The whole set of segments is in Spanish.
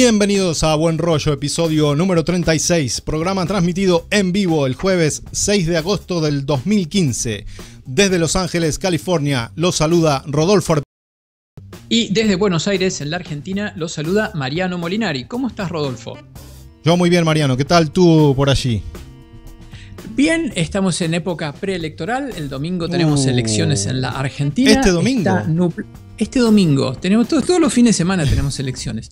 Bienvenidos a Buen Rollo, episodio número 36, programa transmitido en vivo el jueves 6 de agosto del 2015. Desde Los Ángeles, California, los saluda Rodolfo Y desde Buenos Aires, en la Argentina, los saluda Mariano Molinari. ¿Cómo estás, Rodolfo? Yo muy bien, Mariano. ¿Qué tal tú por allí? Bien, estamos en época preelectoral. El domingo tenemos uh. elecciones en la Argentina. Este domingo. este domingo, tenemos todos, todos los fines de semana tenemos elecciones.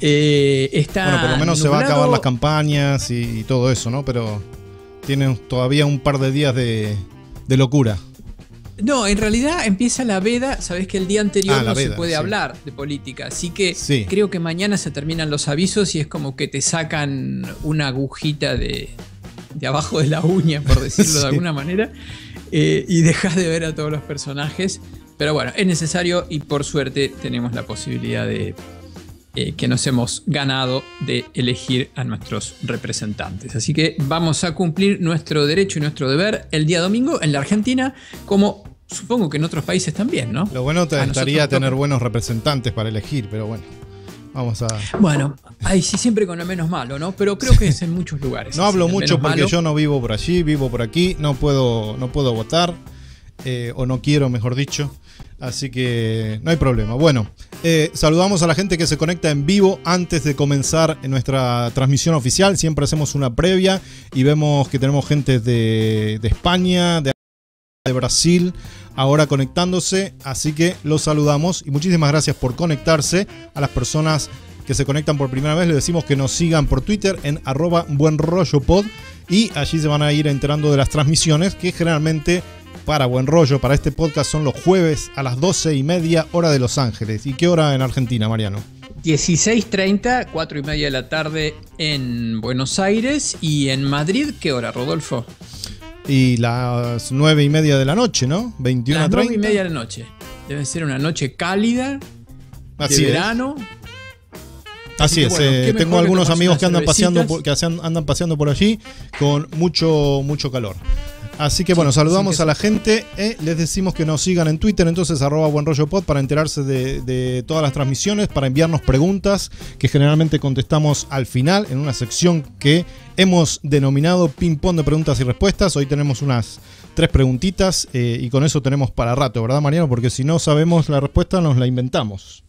Eh, bueno, por lo menos se va a acabar las campañas y, todo eso, ¿no? Pero tienen todavía un par de días de, locura. No, en realidad empieza la veda, sabes que el día anterior ah, no se puede hablar de política, así que creo que mañana se terminan los avisos y es como que te sacan una agujita de, abajo de la uña, por decirlo de alguna manera, eh, y dejas de ver a todos los personajes. Pero bueno, es necesario y por suerte tenemos la posibilidad de eh, que nos hemos ganado de elegir a nuestros representantes. Así que vamos a cumplir nuestro derecho y nuestro deber el día domingo en la Argentina, como supongo que en otros países también, ¿no? Lo bueno te estaría tener buenos representantes para elegir, pero bueno. Vamos a. Bueno, ahí sí, siempre con lo menos malo, ¿no? Pero creo que es en muchos lugares. no hablo mucho porque yo no vivo por allí, vivo por aquí, no puedo, no puedo votar, eh, o no quiero, mejor dicho. Así que no hay problema. Bueno, eh, saludamos a la gente que se conecta en vivo antes de comenzar nuestra transmisión oficial. Siempre hacemos una previa y vemos que tenemos gente de, España, de, de Brasil, ahora conectándose. Así que los saludamos y muchísimas gracias por conectarse a las personas que se conectan por primera vez, les decimos que nos sigan por Twitter en arroba buenrollopod y allí se van a ir enterando de las transmisiones que generalmente para Buen Rollo, para este podcast son los jueves a las 12 y media hora de Los Ángeles. ¿Y qué hora en Argentina, Mariano? 16.30, 4 y media de la tarde en Buenos Aires y en Madrid, ¿qué hora, Rodolfo? Y las 9 y media de la noche, ¿no? 21 9 y media de la noche. Debe ser una noche cálida, Así de verano. Así es, eh, tengo algunos amigos que andan paseando por, andan por allí con mucho mucho calor. Así que bueno, saludamos a la gente, y eh, les decimos que nos sigan en Twitter, entonces arroba buen rollo para enterarse de, todas las transmisiones, para enviarnos preguntas que generalmente contestamos al final en una sección que hemos denominado ping-pong de preguntas y respuestas. Hoy tenemos unas tres preguntitas eh, y con eso tenemos para rato, ¿verdad Mariano? Porque si no sabemos la respuesta nos la inventamos.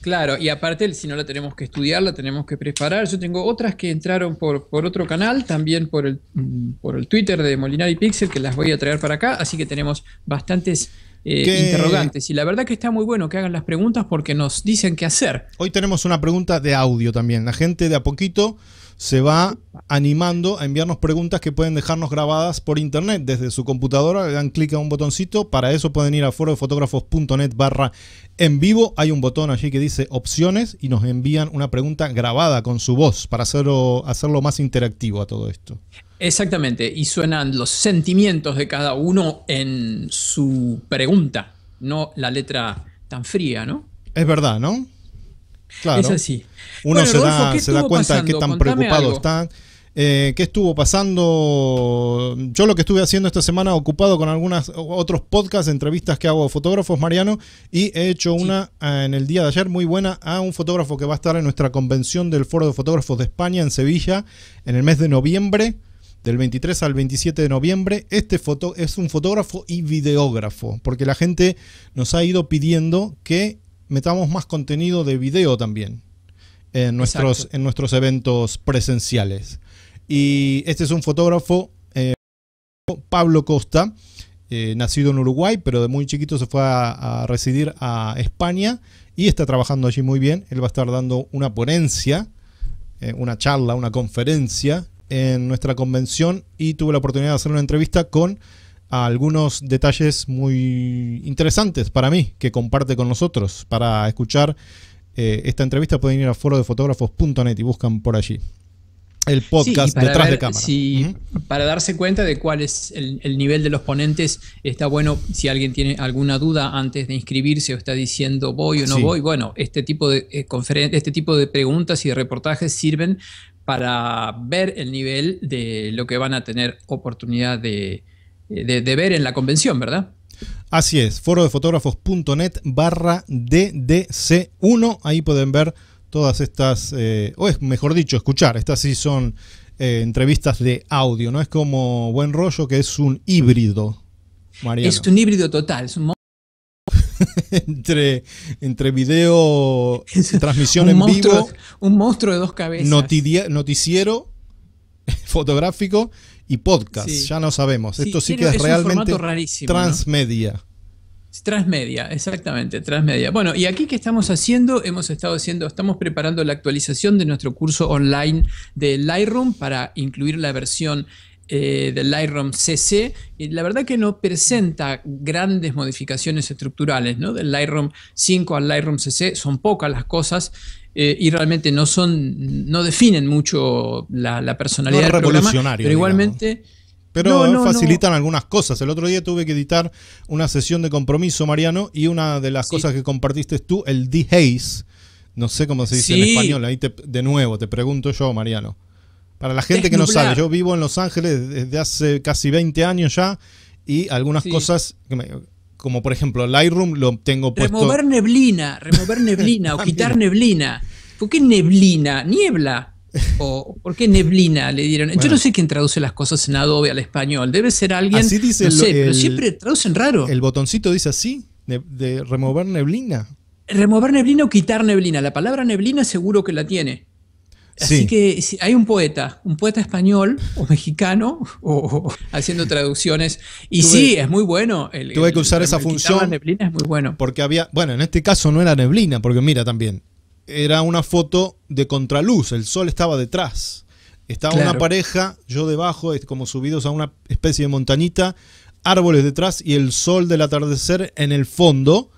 Claro, y aparte, si no la tenemos que estudiar, la tenemos que preparar. Yo tengo otras que entraron por, por otro canal, también por el, mm, por el Twitter de Molinari Pixel, que las voy a traer para acá. Así que tenemos bastantes eh, interrogantes. Y la verdad que está muy bueno que hagan las preguntas porque nos dicen qué hacer. Hoy tenemos una pregunta de audio también. La gente de a poquito se va animando a enviarnos preguntas que pueden dejarnos grabadas por internet desde su computadora, le dan clic a un botoncito, para eso pueden ir a forodefotógrafos.net barra en vivo, hay un botón allí que dice opciones y nos envían una pregunta grabada con su voz para hacerlo, hacerlo más interactivo a todo esto. Exactamente, y suenan los sentimientos de cada uno en su pregunta, no la letra tan fría, ¿no? Es verdad, ¿no? Claro. Es así. Uno se, da, cuenta de qué tan preocupado eh, ¿Qué estuvo pasando? Yo lo que estuve haciendo esta semana, ocupado con algunos otros podcasts, entrevistas que hago a fotógrafos, Mariano, y he hecho una ah, en el día de ayer muy buena a un fotógrafo que va a estar en nuestra convención del Foro de Fotógrafos de España en Sevilla en el mes de noviembre del 23 al 27 de noviembre. Este foto es un fotógrafo y videógrafo, porque la gente nos ha ido pidiendo que metamos más contenido de video también en nuestros, en nuestros eventos presenciales. Y este es un fotógrafo, eh, Pablo Costa, eh, nacido en Uruguay, pero de muy chiquito se fue a, residir a España y está trabajando allí muy bien. Él va a estar dando una ponencia, eh, una charla, una conferencia en nuestra convención y tuve la oportunidad de hacer una entrevista con algunos detalles muy interesantes para mí que comparte con nosotros. Para escuchar eh, esta entrevista pueden ir a forodefotógrafos.net y buscan por allí el podcast detrás de cámara. Para darse cuenta de cuál es el, nivel de los ponentes, está bueno si alguien tiene alguna duda antes de inscribirse o está diciendo voy o no voy. Bueno, este tipo de eh, este tipo de preguntas y de reportajes sirven para ver el nivel de lo que van a tener oportunidad de, eh, de, ver en la convención, ¿verdad? Así es, forodefotógrafos.net barra DDC1. Ahí pueden ver todas estas, eh, o es mejor dicho, escuchar. Estas sí son eh, entrevistas de audio, no es como Buen Rollo, que es un híbrido. Es un híbrido total, es un entre, entre video, transmisión en vivo. Un monstruo de dos cabezas. Noticiero fotográfico y podcast, ya no sabemos. Esto sí que es, realmente transmedia. Transmedia, exactamente, transmedia. Bueno, y aquí que estamos haciendo, hemos estado haciendo, estamos preparando la actualización de nuestro curso online de Lightroom para incluir la versión eh, de del Lightroom CC, y la verdad que no presenta grandes modificaciones estructurales, ¿no? Del Lightroom 5 al Lightroom CC, son pocas las cosas, eh, y realmente no son, no definen mucho la, personalidad no del programa, pero igualmente. Pero facilitan algunas cosas. El otro día tuve que editar una sesión de compromiso, Mariano, y una de las cosas que compartiste tú, el D-Haze. No sé cómo se dice en español. Ahí te, de nuevo te pregunto yo, Mariano. Para la gente que no sabe, yo vivo en Los Ángeles desde hace casi 20 años ya y algunas cosas que como por ejemplo Lightroom lo tengo puesto... Remover neblina, remover neblina o ah, quitar neblina. ¿Por qué neblina? Niebla. ¿O por qué neblina le dieron? Yo no sé quién traduce las cosas en Adobe al español. Debe ser alguien... Así dice no sé, pero siempre traducen raro. El botoncito dice así, de remover neblina. Remover neblina o quitar neblina. La palabra neblina seguro que la tiene. Así que hay un poeta, un poeta español o mexicano, o, haciendo traducciones. Y sí, es muy bueno. El, tuve que usar esa función. neblina es muy bueno. Porque había, bueno, en este caso no era neblina, porque mira también, era una foto de contraluz, el sol estaba detrás. Estaba una pareja, yo debajo, como subidos a una especie de montañita, árboles detrás y el sol del atardecer en el fondo.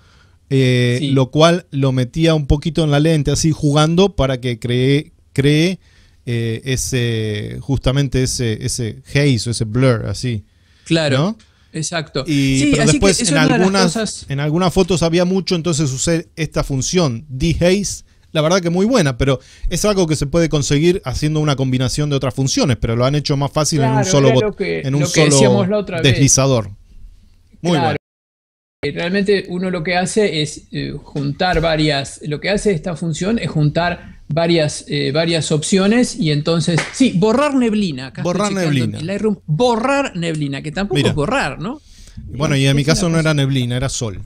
Eh, lo cual lo metía un poquito en la lente, así jugando para que cree, cree eh, ese, justamente ese, ese haze o ese blur así. Claro. Exacto. Y pero después en algunas, en algunas fotos había mucho, entonces usé esta función de haze. La verdad que muy buena, pero es algo que se puede conseguir haciendo una combinación de otras funciones, pero lo han hecho más fácil en un solo, en un deslizador. Muy bueno. Eh, realmente uno lo que hace es eh, juntar varias, lo que hace esta función es juntar varias, eh, varias opciones y entonces, sí, borrar neblina. borrar neblina. borrar neblina, que tampoco es borrar, ¿no? Bueno, y en mi caso no era neblina, era sol.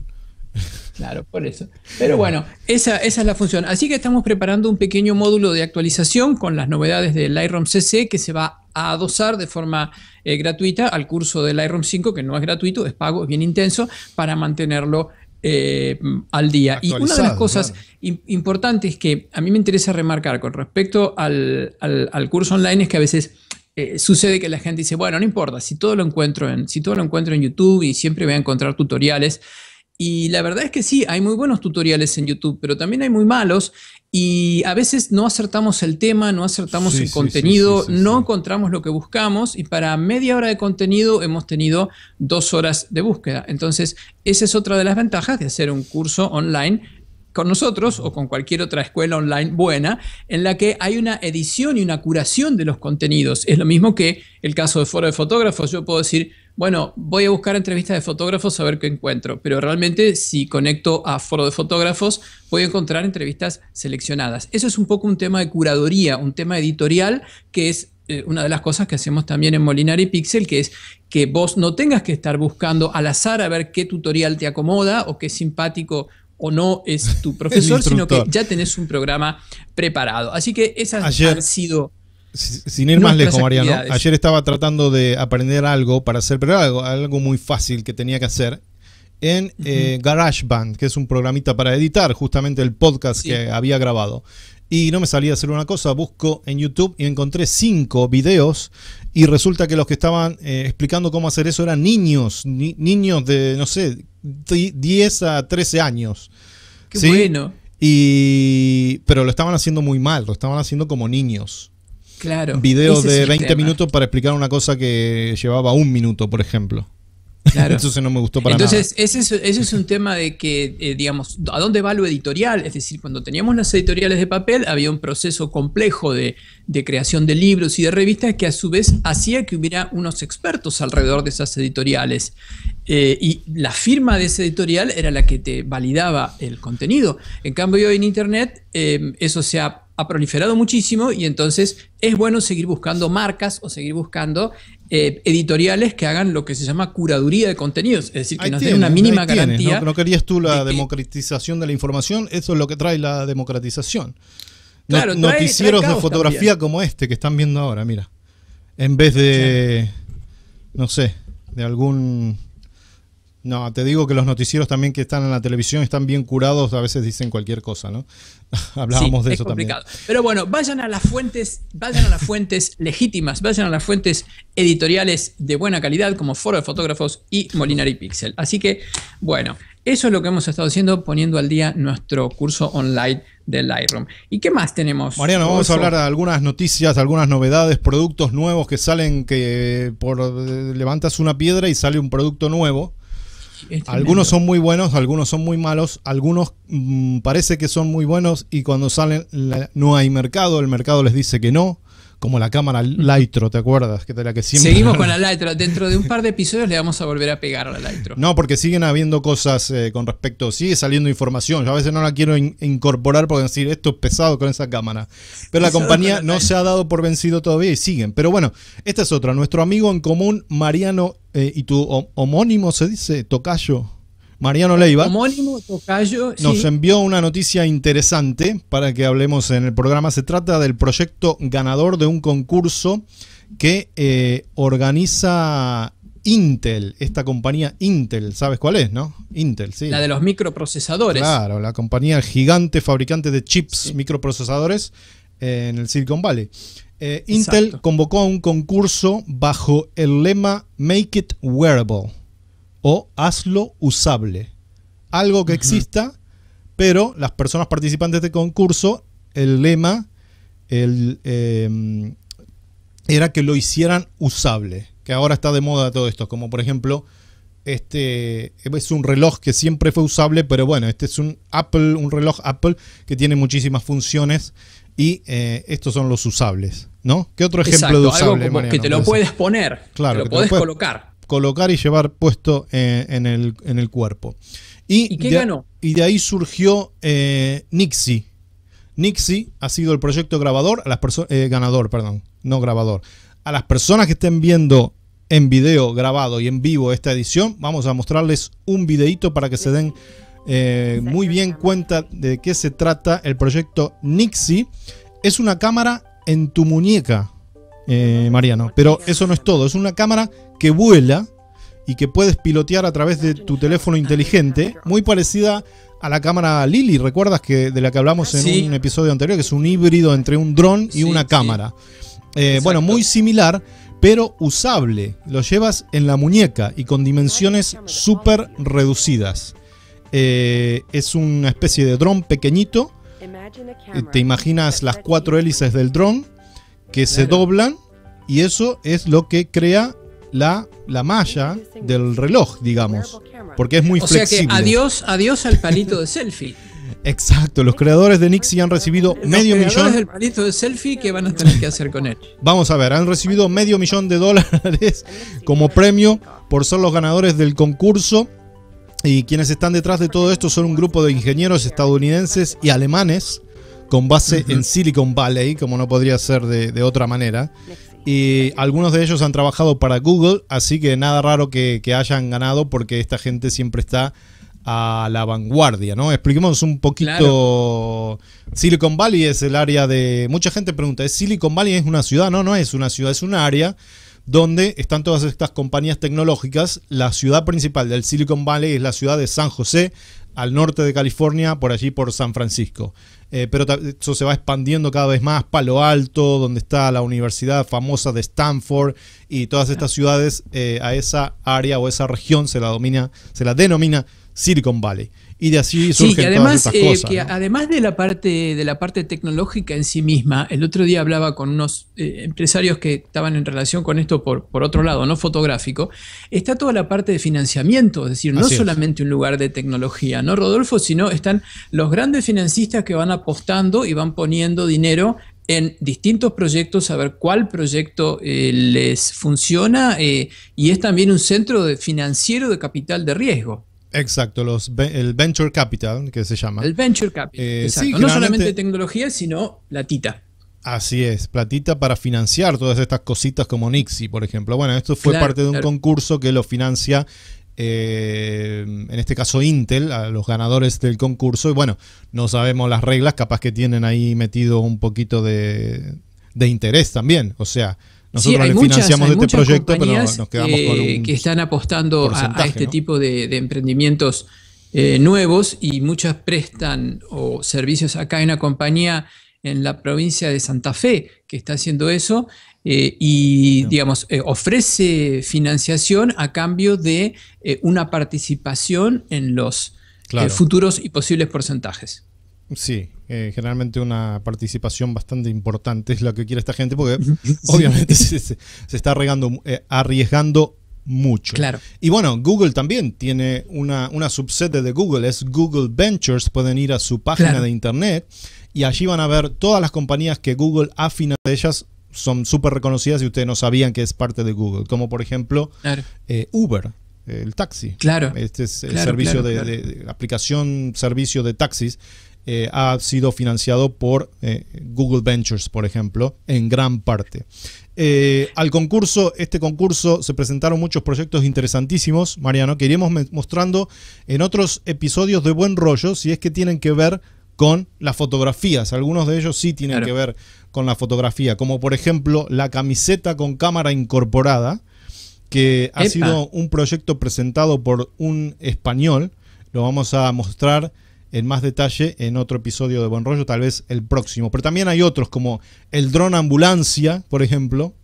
Claro, por eso. Pero bueno, esa, es la función. Así que estamos preparando un pequeño módulo de actualización con las novedades de Lightroom CC que se va a adosar de forma eh, gratuita al curso del Iron 5, que no es gratuito, es pago, es bien intenso, para mantenerlo eh, al día. Y una de las cosas importantes que a mí me interesa remarcar con respecto al, curso online es que a veces... Eh, sucede que la gente dice, bueno, no importa, si todo lo encuentro en, si todo lo encuentro en YouTube y siempre voy a encontrar tutoriales, y la verdad es que sí, hay muy buenos tutoriales en YouTube, pero también hay muy malos y a veces no acertamos el tema, no acertamos el contenido, no encontramos lo que buscamos y para media hora de contenido hemos tenido dos horas de búsqueda. Entonces, esa es otra de las ventajas de hacer un curso online con nosotros o con cualquier otra escuela online buena, en la que hay una edición y una curación de los contenidos. Es lo mismo que el caso de Foro de Fotógrafos. Yo puedo decir, bueno, voy a buscar entrevistas de fotógrafos a ver qué encuentro, pero realmente si conecto a Foro de Fotógrafos, voy a encontrar entrevistas seleccionadas. Eso es un poco un tema de curaduría, un tema editorial que es eh, una de las cosas que hacemos también en Molinari Pixel, que es que vos no tengas que estar buscando al azar a ver qué tutorial te acomoda o qué simpático o no es tu profesor, sino que ya tenés un programa preparado. Así que esas han sido. Sin ir más lejos, Mariano. Ayer estaba tratando de aprender algo para hacer, pero algo, algo muy fácil que tenía que hacer en eh, GarageBand, que es un programita para editar justamente el podcast que había grabado y no me salía hacer una cosa, busco en YouTube y encontré cinco videos y resulta que los que estaban eh, explicando cómo hacer eso eran niños, niños de, no sé, 10 a 13 años. Qué bueno. Y, pero lo estaban haciendo muy mal, lo estaban haciendo como niños. Claro. Videos de 20 minutos para explicar una cosa que llevaba un minuto, por ejemplo. Entonces Eso no me gustó para nada. Entonces, ese, es un tema de que, eh, digamos, ¿a dónde va lo editorial? Es decir, cuando teníamos las editoriales de papel, había un proceso complejo de, creación de libros y de revistas que a su vez hacía que hubiera unos expertos alrededor de esas editoriales. Eh, y la firma de esa editorial era la que te validaba el contenido. En cambio, hoy en Internet eh, eso se ha, proliferado muchísimo y entonces es bueno seguir buscando marcas o seguir buscando eh, editoriales que hagan lo que se llama curaduría de contenidos, es decir, que nos den una mínima garantía. ¿no? querías tú la democratización de la información? Eso es lo que trae la democratización. noticieros de fotografía como este que están viendo ahora, mira. En vez de, no sé, de algún no, te digo que los noticieros también que están en la televisión están bien curados, a veces dicen cualquier cosa, ¿no? Hablábamos de eso también. Pero bueno, vayan a las fuentes, vayan a las fuentes legítimas, vayan a las fuentes editoriales de buena calidad como Foro de Fotógrafos y Molinari Pixel. Así que, bueno, eso es lo que hemos estado haciendo, poniendo al día nuestro curso online de Lightroom. ¿Y qué más tenemos? Mariano, vamos a hablar de algunas noticias, algunas novedades, productos nuevos que salen que por eh, levantas una piedra y sale un producto nuevo. Este algunos son muy buenos, algunos son muy malos, algunos mm, parece que son muy buenos y cuando salen no hay mercado, el mercado les dice que no. Como la cámara Lightro, ¿te acuerdas? Seguimos con la Lightro. Dentro de un par de episodios le vamos a volver a pegar a la Lightro. No, porque siguen habiendo cosas eh, con respecto. Sigue saliendo información. Yo a veces no la quiero incorporar porque decir esto es pesado con esa cámara. Pero la compañía no se ha dado por vencido todavía y siguen. Pero bueno, esta es otra. Nuestro amigo en común, Mariano eh, y tu homónimo se dice, Tocayo. Mariano Leiva. Homónimo Tocayo. Nos envió una noticia interesante para que hablemos en el programa. Se trata del proyecto ganador de un concurso que eh, organiza Intel, esta compañía Intel, ¿sabes cuál es, no? Intel, sí. La de los microprocesadores. Claro, la compañía gigante fabricante de chips microprocesadores en el Silicon Valley. Eh, Intel convocó a un concurso bajo el lema Make it wearable o hazlo usable. Algo que exista, pero las personas participantes de este concurso, el lema em, era que lo hicieran usable, que ahora está de moda todo esto, como por ejemplo este es un reloj que siempre fue usable, pero bueno, este es un Apple, un reloj Apple que tiene muchísimas funciones y eh, estos son los usables, ¿no? ¿Qué otro ejemplo de usable? Algo que te lo puedes poner, claro, lo puedes colocar. Colocar y llevar puesto eh, en, el, cuerpo. ¿Y, qué de, ganó? Y de ahí surgió eh, Nixie. Nixie ha sido el proyecto grabador, a las eh, ganador, perdón, no grabador. A las personas que estén viendo en video grabado y en vivo esta edición, vamos a mostrarles un videito para que se den eh, muy bien cuenta de qué se trata el proyecto Nixie. Es una cámara en tu muñeca, eh, Mariano, pero eso no es todo. Es una cámara que vuela y que puedes pilotear a través de tu teléfono ah, inteligente, muy parecida a la cámara Lily, ¿recuerdas que de la que hablamos en un episodio anterior, que es un híbrido entre un dron y una cámara? Eh, bueno, muy similar, pero usable. Lo llevas en la muñeca y con dimensiones súper reducidas. Eh, es una especie de dron pequeñito. Eh, te imaginas las cuatro hélices del dron que se doblan y eso es lo que crea la, la malla del reloj, digamos, porque es muy flexible. O sea que adiós, adiós al palito de selfie. Exacto, los creadores de Nixie han recibido medio millón. del de que van a tener que hacer con él. Vamos a ver, han recibido medio millón de dólares como premio por ser los ganadores del concurso y quienes están detrás de todo esto son un grupo de ingenieros estadounidenses y alemanes con base en Silicon Valley, como no podría ser de, otra manera. Y algunos de ellos han trabajado para Google, así que nada raro que, hayan ganado porque esta gente siempre está a la vanguardia, ¿no? Expliquemos un poquito. Silicon Valley es el área de. Mucha gente pregunta, ¿es Silicon Valley es una ciudad? No, no es una ciudad, es un área donde están todas estas compañías tecnológicas. La ciudad principal del Silicon Valley es la ciudad de San José, al norte de California, por allí por San Francisco. Eh, pero eso se va expandiendo cada vez más. Palo Alto, donde está la universidad famosa de Stanford, y todas estas ciudades eh, a esa área o esa región se la domina, se la denomina Silicon Valley y de así surgen sí, además, eh, Además de la, parte, de la parte tecnológica en sí misma, el otro día hablaba con unos eh, empresarios que estaban en relación con esto por, por otro lado, no fotográfico, está toda la parte de financiamiento, es decir, no solamente un lugar de tecnología, ¿no, Rodolfo? Sino están los grandes financistas que van apostando y van poniendo dinero en distintos proyectos, a ver cuál proyecto eh, les funciona y es también un centro de financiero de capital de riesgo. Exacto, los, el Venture Capital, que se llama. El Venture Capital. Eh, sí, no solamente tecnología, sino platita. Así es, platita para financiar todas estas cositas como Nixie, por ejemplo. Bueno, esto fue parte de un concurso que lo financia, eh, en este caso Intel, a los ganadores del concurso. Y bueno, no sabemos las reglas, capaz que tienen ahí metido un poquito de, de interés también. O sea, nosotros financiamos este proyecto, pero nos quedamos con eh, un que están apostando a, este tipo de, emprendimientos eh, nuevos y muchas prestan o servicios. Acá hay una compañía en la provincia de Santa Fe que está haciendo eso eh, y, digamos, ofrece financiación a cambio de una participación en los futuros y posibles porcentajes. Sí, eh, generalmente una participación bastante importante es lo que quiere esta gente, porque obviamente se, está eh, arriesgando mucho. Claro. Y bueno, Google también tiene una, una subsede de Google, es Google Ventures. Pueden ir a su página de internet y allí van a ver todas las compañías que Google ha financiado. Ellas son súper reconocidas y ustedes no sabían que es parte de Google, como por ejemplo eh, Uber el taxi. Claro. Este es el servicio de, de, aplicación, servicio de taxis eh, ha sido financiado por eh, Google Ventures, por ejemplo, en gran parte. Eh, al concurso, este concurso, se presentaron muchos proyectos interesantísimos, Mariano, que iremos mostrando en otros episodios de Buen Rollo, si es que tienen que ver con las fotografías. Algunos de ellos sí tienen que ver con la fotografía, como por ejemplo la camiseta con cámara incorporada, que ha sido un proyecto presentado por un español. Lo vamos a mostrar en más detalle en otro episodio de Buen Rollo, tal vez el próximo. Pero también hay otros como el dron ambulancia, por ejemplo,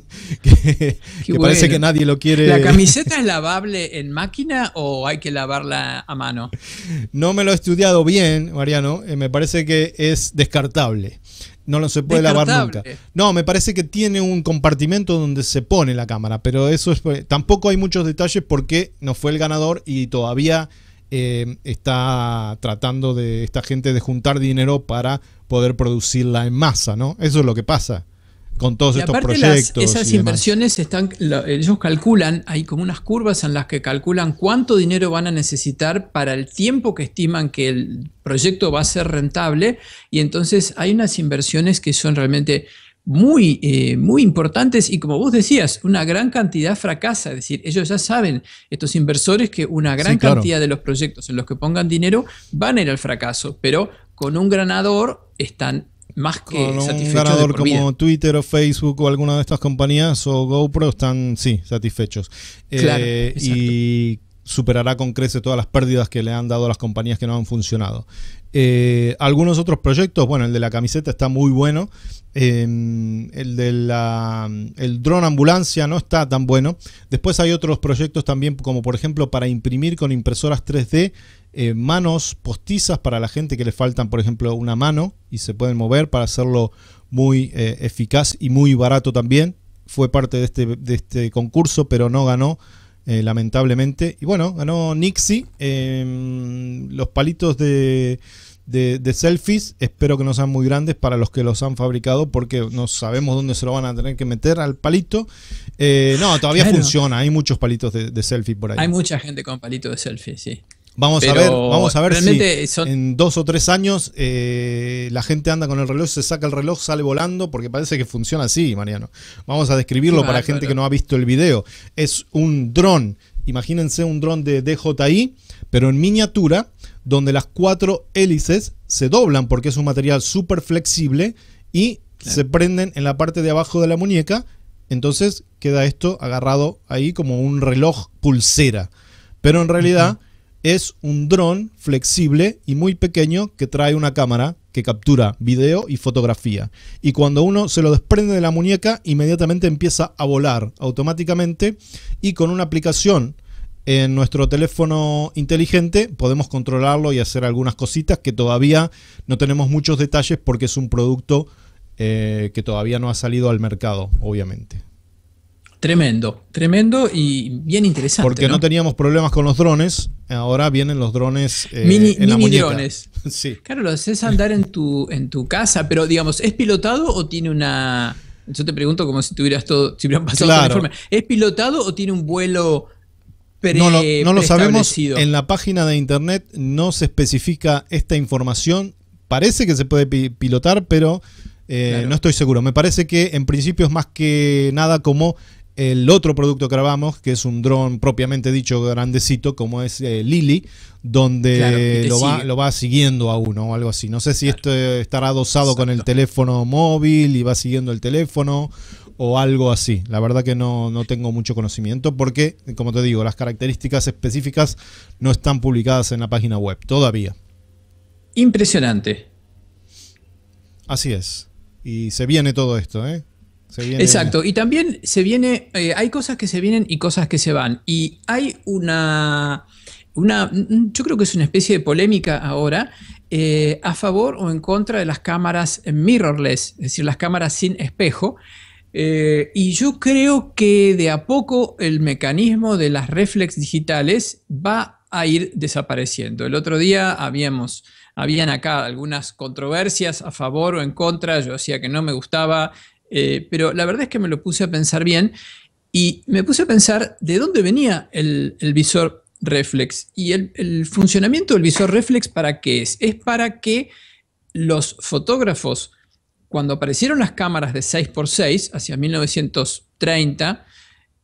que, parece que nadie lo quiere. ¿La camiseta es lavable en máquina o hay que lavarla a mano? No me lo he estudiado bien, Mariano. Eh, me parece que es descartable. No lo se puede lavar nunca. No, me parece que tiene un compartimento donde se pone la cámara, pero eso pues, tampoco hay muchos detalles porque no fue el ganador y todavía eh, está tratando de esta gente de juntar dinero para poder producirla en masa, ¿no? Eso es lo que pasa con todos estos proyectos. esas inversiones están, ellos calculan, hay como unas curvas en las que calculan cuánto dinero van a necesitar para el tiempo que estiman que el proyecto va a ser rentable y entonces hay unas inversiones que son realmente muy, eh, muy importantes y como vos decías, una gran cantidad fracasa. Es decir, ellos ya saben, estos inversores, que una gran cantidad de los proyectos en los que pongan dinero van a ir al fracaso, pero con un granador están más que con un ganador como Twitter o Facebook o alguna de estas compañías o GoPro están, sí, satisfechos. Claro, eh, superará con crece todas las pérdidas que le han dado las compañías que no han funcionado. Eh, algunos otros proyectos, bueno, el de la camiseta está muy bueno. Em, el de la el dron ambulancia no está tan bueno. Después hay otros proyectos también, como por ejemplo para imprimir con impresoras 3D eh, manos postizas para la gente que le faltan, por ejemplo, una mano y se pueden mover para hacerlo muy eh, eficaz y muy barato también. Fue parte de este, este concurso, pero no ganó eh, lamentablemente. Y bueno, ganó Nixie. Em, los palitos de, de, selfies, espero que no sean muy grandes para los que los han fabricado, porque no sabemos dónde se lo van a tener que meter al palito. Eh, no, todavía funciona, hay muchos palitos de, selfies selfie por ahí. Hay mucha gente con palitos de selfie, sí. Vamos a ver, vamos a ver si en dos o tres años eh, la gente anda con el reloj, se saca el reloj, sale volando, porque parece que funciona así, Mariano. Vamos a describirlo para la gente que no ha visto el video. Es un dron, imagínense un dron de DJI, pero en miniatura, donde las cuatro hélices se doblan porque es un material súper flexible y se prenden en la parte de abajo de la muñeca. Entonces queda esto agarrado ahí como un reloj pulsera. Pero en realidad es un dron flexible y muy pequeño que trae una cámara que captura video y fotografía. Y cuando uno se lo desprende de la muñeca, inmediatamente empieza a volar automáticamente y con una aplicación en nuestro teléfono inteligente podemos controlarlo y hacer algunas cositas que todavía no tenemos muchos detalles porque es un producto eh, que todavía no ha salido al mercado, obviamente. Tremendo, tremendo y bien interesante. Porque no, teníamos problemas con los drones, ahora vienen los drones. Eh, mini, sí. Claro, lo haces andar en tu, en tu casa, pero digamos, ¿es pilotado o tiene una. Yo te pregunto como si tuvieras todo, si hubieran pasado ¿Es pilotado o tiene un vuelo Pre, no, lo, no lo, sabemos. En la página de internet no se especifica esta información. Parece que se puede pilotar, pero eh, no estoy seguro. Me parece que en principio es más que nada como el otro producto que grabamos, que es un dron propiamente dicho grandecito, como es eh, Lily, donde lo, va, siguiendo a uno o algo así. No sé si esto estará adosado con el teléfono móvil y va siguiendo el teléfono o algo así. La verdad que no, no, tengo mucho conocimiento porque, como te digo, las características específicas no están publicadas en la página web todavía. Impresionante. Así es. Y se viene todo esto, ¿eh? Exacto, y también se viene, eh, hay cosas que se vienen y cosas que se van. Y hay una, una mm, yo creo que es una especie de polémica ahora eh, a favor o en contra de las cámaras mirrorless, es decir, las cámaras sin espejo. Eh, y yo creo que de a poco el mecanismo de las reflex digitales va a ir desapareciendo. El otro día habíamos, habían acá algunas controversias a favor o en contra, yo decía que no me gustaba, eh, pero la verdad es que me lo puse a pensar bien y me puse a pensar de dónde venía el, visor reflex y el, funcionamiento del visor reflex para qué es. Es para que los fotógrafos, cuando aparecieron las cámaras de 6x6 hacia 1930,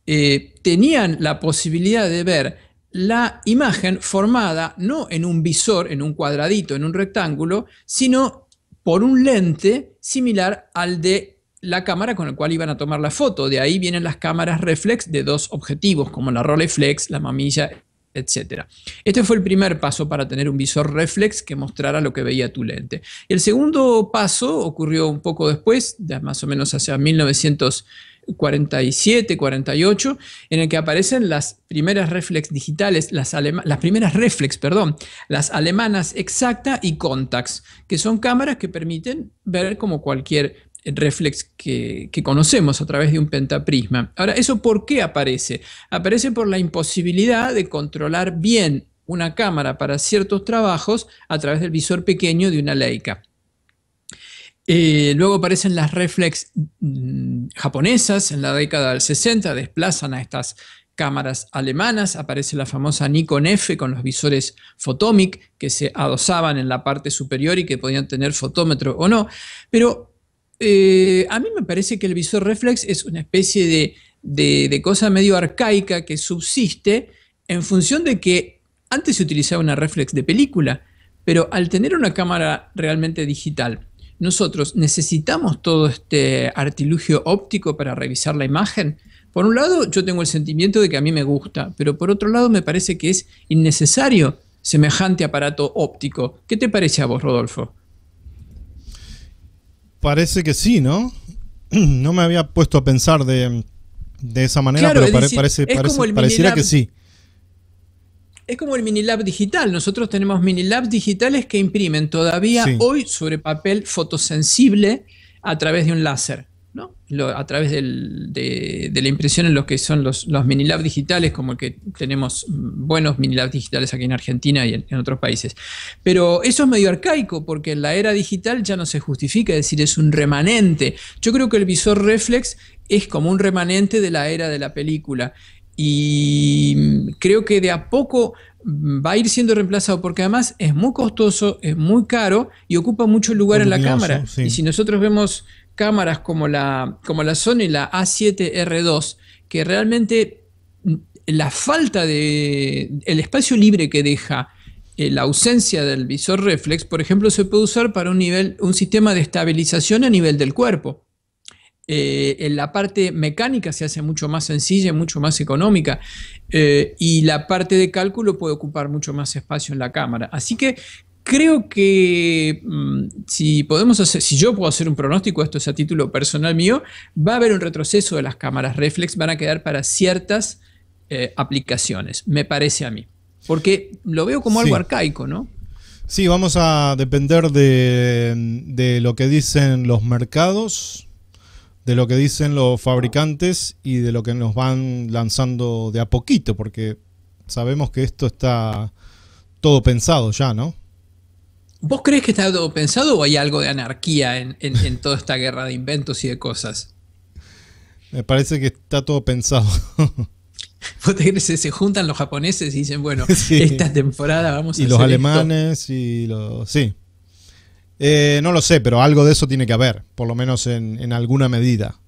eh, tenían la posibilidad de ver la imagen formada no en un visor, en un cuadradito, en un rectángulo, sino por un lente similar al de la cámara con la cual iban a tomar la foto. De ahí vienen las cámaras reflex de dos objetivos, como la Rolleiflex, la mamilla, etc. Este fue el primer paso para tener un visor reflex que mostrara lo que veía tu lente. El segundo paso ocurrió un poco después, más o menos hacia 1947, 48, en el que aparecen las primeras reflex digitales, las, las primeras reflex, perdón, las alemanas Exacta y Contax, que son cámaras que permiten ver como cualquier reflex que, conocemos a través de un pentaprisma. Ahora, ¿eso por qué aparece? Aparece por la imposibilidad de controlar bien una cámara para ciertos trabajos a través del visor pequeño de una Leica. Eh, luego aparecen las reflex mm, japonesas en la década del 60, desplazan a estas cámaras alemanas, aparece la famosa Nikon F con los visores photomic que se adosaban en la parte superior y que podían tener fotómetro o no, pero eh, a mí me parece que el visor reflex es una especie de, de, cosa medio arcaica que subsiste en función de que antes se utilizaba una reflex de película, pero al tener una cámara realmente digital, nosotros necesitamos todo este artilugio óptico para revisar la imagen. Por un lado, yo tengo el sentimiento de que a mí me gusta, pero por otro lado, me parece que es innecesario semejante aparato óptico. ¿Qué te parece a vos, Rodolfo? Parece que sí, ¿no? No me había puesto a pensar de, esa manera, pero parece, parece pareciera que sí. Es como el mini lab digital. Nosotros tenemos mini labs digitales que imprimen todavía hoy sobre papel fotosensible a través de un láser. ¿no? a través de, la impresión en lo que son los, los minilab digitales, como el que tenemos buenos minilab digitales aquí en Argentina y en, otros países. Pero eso es medio arcaico, porque en la era digital ya no se justifica, es decir, es un remanente. Yo creo que el visor reflex es como un remanente de la era de la película. Y creo que de a poco va a ir siendo reemplazado porque además es muy costoso, es muy caro y ocupa mucho lugar en la cámara. Y si nosotros vemos cámaras como la, como la Sony, la A7R2, que realmente mm, la falta de el espacio libre que deja eh, la ausencia del visor reflex, por ejemplo, se puede usar para un nivel, un sistema de estabilización a nivel del cuerpo. Eh, en la parte mecánica se hace mucho más sencilla mucho más económica. Eh, y la parte de cálculo puede ocupar mucho más espacio en la cámara. Así que creo que mm, si podemos hacer, si yo puedo hacer un pronóstico, esto es a título personal mío, va a haber un retroceso de las cámaras reflex, van a quedar para ciertas eh, aplicaciones, me parece a mí. Porque lo veo como algo arcaico, ¿no? Sí, vamos a depender de lo que dicen los mercados, de lo que dicen los fabricantes y de lo que nos van lanzando de a poquito, porque sabemos que esto está todo pensado ya, ¿no? ¿Vos crees que está todo pensado o hay algo de anarquía en, toda esta guerra de inventos y de cosas? Me parece que está todo pensado. ¿Vos te crees se juntan los japoneses y dicen, bueno, esta temporada vamos a y los alemanes y los... Sí. Eh, no lo sé, pero algo de eso tiene que haber, por lo menos en, alguna medida.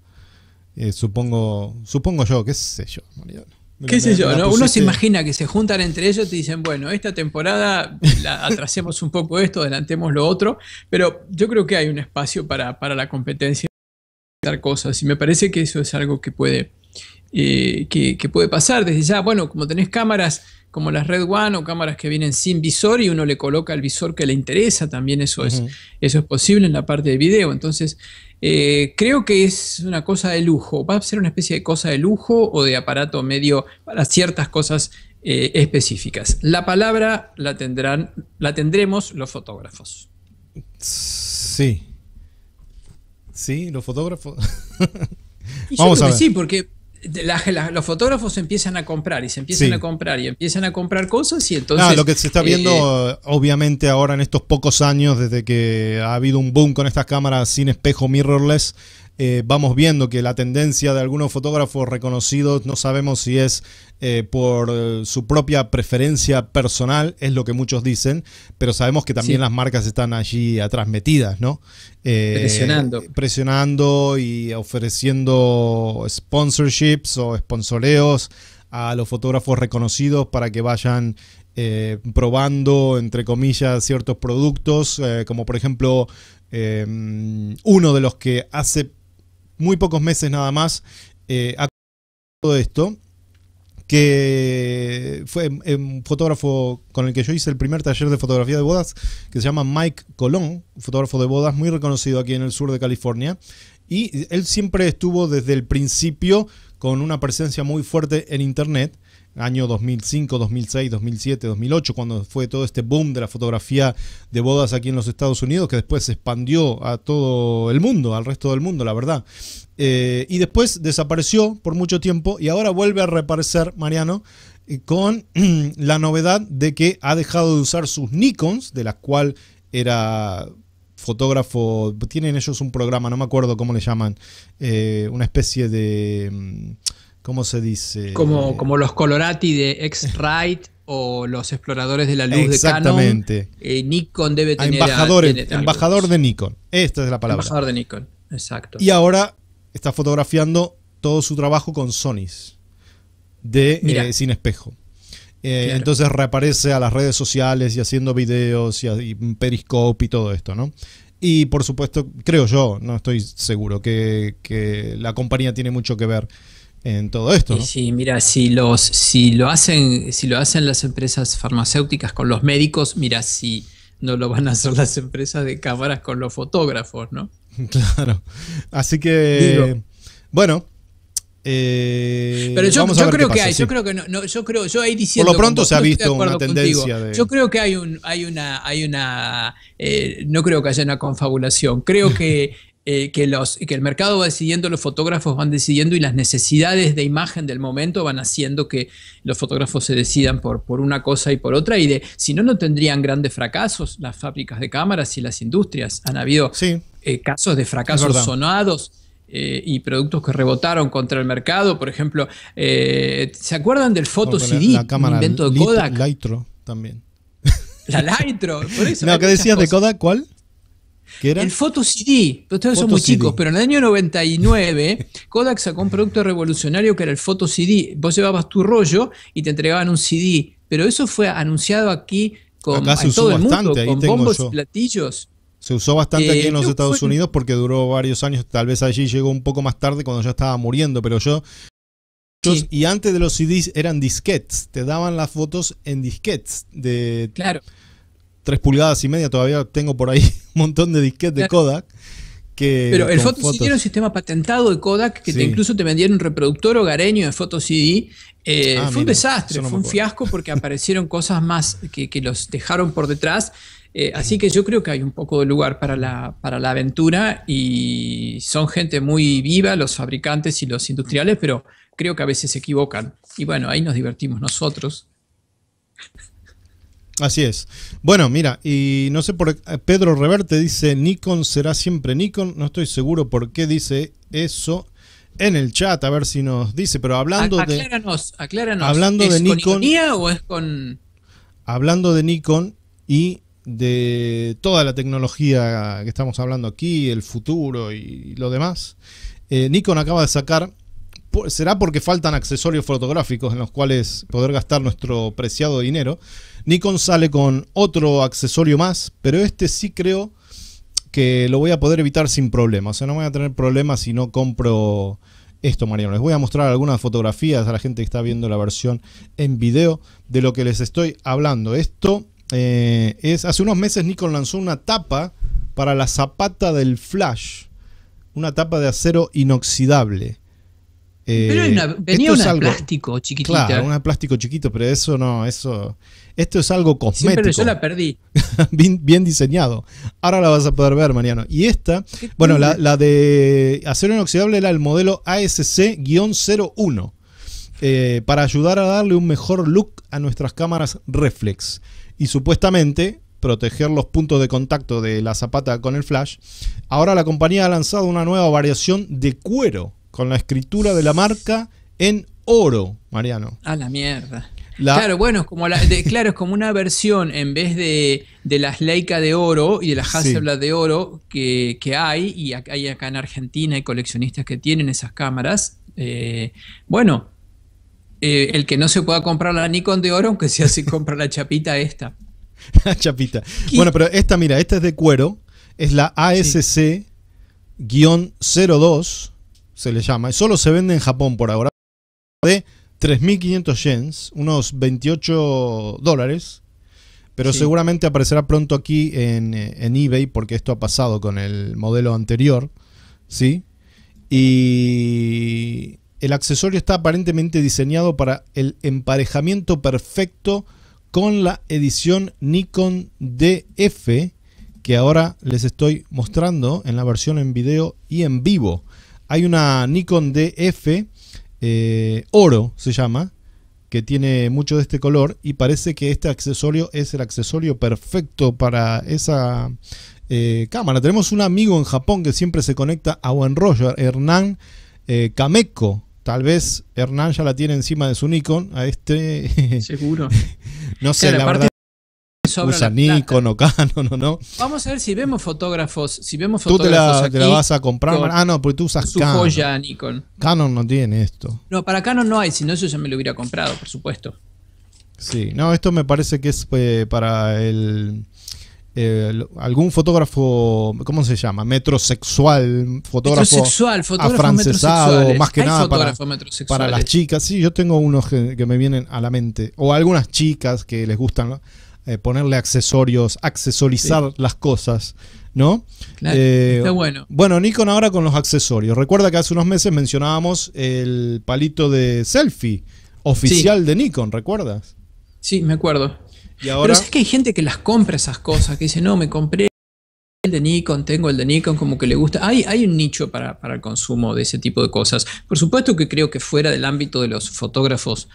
Eh, supongo, supongo yo, qué sé yo, ¿Qué sé yo? Uno se imagina que se juntan entre ellos y dicen, bueno, esta temporada la atrasemos un poco esto, adelantemos lo otro, pero yo creo que hay un espacio para, la competencia dar cosas y me parece que eso es algo que puede, eh, que, puede pasar desde ya. Bueno, como tenés cámaras como las Red One o cámaras que vienen sin visor y uno le coloca el visor que le interesa, también eso, es, eso es posible en la parte de video. Entonces, eh, creo que es una cosa de lujo. Va a ser una especie de cosa de lujo o de aparato medio para ciertas cosas eh, específicas. La palabra la tendrán, la tendremos los fotógrafos. Sí. Sí, los fotógrafos. Vamos a ver. sí, porque los fotógrafos empiezan a comprar y se empiezan a comprar y empiezan a comprar cosas y entonces... lo que se está eh, viendo eh, obviamente ahora en estos pocos años desde que ha habido un boom con estas cámaras sin espejo mirrorless eh, vamos viendo que la tendencia de algunos fotógrafos reconocidos, no sabemos si es eh, por eh, su propia preferencia personal, es lo que muchos dicen, pero sabemos que también las marcas están allí atrás metidas, ¿no? presionando. Presionando y ofreciendo sponsorships o sponsoreos a los fotógrafos reconocidos para que vayan probando, entre comillas, ciertos productos, como por ejemplo mm, uno de los que hace muy pocos meses nada más, eh, todo esto, que fue em, em, un fotógrafo con el que yo hice el primer taller de fotografía de bodas, que se llama Mike Colón, fotógrafo de bodas muy reconocido aquí en el sur de California. Y él siempre estuvo desde el principio con una presencia muy fuerte en Internet año 2005, 2006, 2007, 2008, cuando fue todo este boom de la fotografía de bodas aquí en los Estados Unidos, que después se expandió a todo el mundo, al resto del mundo, la verdad. Eh, y después desapareció por mucho tiempo y ahora vuelve a reaparecer Mariano eh, con la novedad de que ha dejado de usar sus Nikons, de las cual era fotógrafo, tienen ellos un programa, no me acuerdo cómo le llaman, eh, una especie de... Mm, ¿Cómo se dice? Como, como los Colorati de X-Rite o los exploradores de la luz de Canon. Exactamente. Eh, Nikon debe tener. embajador de Nikon. Esta es la palabra. Embajador de Nikon, exacto. Y ahora está fotografiando todo su trabajo con Sonys de eh, Sin Espejo. Eh, entonces reaparece a las redes sociales y haciendo videos y, un Periscope y todo esto, ¿no? Y por supuesto, creo yo, no estoy seguro, que, que la compañía tiene mucho que ver en todo esto. Sí, mira, si los, si lo hacen, si lo hacen las empresas farmacéuticas con los médicos, mira, si no lo van a hacer las empresas de cámaras con los fotógrafos, ¿no? Claro. Así que, bueno, pero yo, creo que hay, yo creo que no, yo creo, yo ahí diciendo. Por lo pronto se ha visto una tendencia Yo creo que hay un, hay una, hay una, eh, no creo que haya una confabulación. Creo que Eh, que, los, que el mercado va decidiendo, los fotógrafos van decidiendo y las necesidades de imagen del momento van haciendo que los fotógrafos se decidan por, por una cosa y por otra. Y de si no, no tendrían grandes fracasos las fábricas de cámaras y las industrias. Han habido eh, casos de fracasos sonados. Eh, y productos que rebotaron contra el mercado, por ejemplo, ¿se acuerdan del foto CD, la, invento de Kodak? La también. La Lightro, por eso. No, ¿qué decías de Kodak? ¿Cuál? El Photo CD. Ustedes son muy chicos, pero en el año 99 Kodak sacó un producto revolucionario que era el Photo CD. Vos llevabas tu rollo y te entregaban un CD. Pero eso fue anunciado aquí con todo el mundo, con bombos platillos. Se usó bastante eh, aquí en los Estados Unidos porque duró varios años. Tal vez allí llegó un poco más tarde cuando ya estaba muriendo, pero yo Y antes de los CDs eran disquets, te daban las fotos en disquets. De, claro tres pulgadas y media, todavía tengo por ahí un montón de disquetes de Kodak. Que Pero el Photo CD era un sistema patentado de Kodak que incluso te vendieron un reproductor hogareño de Photo CD. Eh, ah, fue un desastre, fue un fiasco porque aparecieron cosas más que, los dejaron por detrás. Eh, así que yo creo que hay un poco de lugar para la, para la aventura y son gente muy viva, los fabricantes y los industriales, pero creo que a veces se equivocan. Y bueno, ahí nos divertimos nosotros. Así es. Bueno, mira, y no sé por qué eh, Pedro Reverte dice Nikon será siempre Nikon. No estoy seguro por qué dice eso en el chat, a ver si nos dice, pero hablando de... acláranos, de. Acláranos, Hablando ¿Es de Nikon. o es con.? Hablando de Nikon y de toda la tecnología que estamos hablando aquí, el futuro y, lo demás. Eh, Nikon acaba de sacar. Será porque faltan accesorios fotográficos en los cuales poder gastar nuestro preciado dinero. Nikon sale con otro accesorio más, pero este sí creo que lo voy a poder evitar sin problemas. O sea, no voy a tener problemas si no compro esto, Mariano. Les voy a mostrar algunas fotografías a la gente que está viendo la versión en video de lo que les estoy hablando. Esto eh, es, hace unos meses Nikon lanzó una tapa para la zapata del flash. Una tapa de acero inoxidable. Eh, pero venía una plástico chiquitita. Claro, una plástico chiquito, pero eso no, eso. Esto es algo cosmético. pero yo la perdí. bien, diseñado. Ahora la vas a poder ver, Mariano. Y esta, bueno, la, de acero inoxidable era el modelo ASC-01. Eh, para ayudar a darle un mejor look a nuestras cámaras reflex. Y supuestamente proteger los puntos de contacto de la zapata con el flash. Ahora la compañía ha lanzado una nueva variación de cuero con la escritura de la marca en oro, Mariano. A la mierda. Claro, bueno, es como claro, es como una versión en vez de, de las Leica de oro y de las Hasselblad de oro que, hay, y hay acá en Argentina hay coleccionistas que tienen esas cámaras. Eh, bueno, eh, el que no se pueda comprar la Nikon de oro, aunque sea si compra la chapita esta. La chapita. Bueno, pero esta, mira, esta es de cuero, es la ASC-02 se le llama. Solo se vende en Japón por ahora. De 3.500 yens, unos 28 dólares. Pero seguramente aparecerá pronto aquí eh, en, eBay porque esto ha pasado con el modelo anterior. ¿Sí? Y el accesorio está aparentemente diseñado para el emparejamiento perfecto con la edición Nikon DF que ahora les estoy mostrando en la versión en video y en vivo. Hay una Nikon DF F eh, oro, se llama, que tiene mucho de este color y parece que este accesorio es el accesorio perfecto para esa eh, cámara. Tenemos un amigo en Japón que siempre se conecta a buen rollo, Hernán eh, Kameko. Tal vez Hernán ya la tiene encima de su Nikon, a este... Seguro. no sé, la verdad. Usa Nikon o Canon o no. Vamos a ver si vemos fotógrafos. Si vemos fotógrafos tú te la, vas a comprar. ah, no, porque tú usas su Canon. Joya Nikon. Canon no tiene esto. No, para Canon no hay, si no, eso ya me lo hubiera comprado, por supuesto. Sí, no, esto me parece que es eh, para el. Eh, algún fotógrafo, ¿cómo se llama? Metrosexual, fotógrafo metrosexual, fotógrafo afrancesado, más que nada para, las chicas. Sí, yo tengo unos que, me vienen a la mente, o algunas chicas que les gustan. Eh, ponerle accesorios, accesorizar las cosas, ¿no? Eh, bueno. Nikon ahora con los accesorios. Recuerda que hace unos meses mencionábamos el palito de selfie oficial de Nikon, ¿recuerdas? Sí, me acuerdo. Pero es que hay gente que las compra esas cosas, que dice, no, me compré el de Nikon, tengo el de Nikon, como que le gusta. Hay, un nicho para, para, el consumo de ese tipo de cosas. Por supuesto que creo que fuera del ámbito de los fotógrafos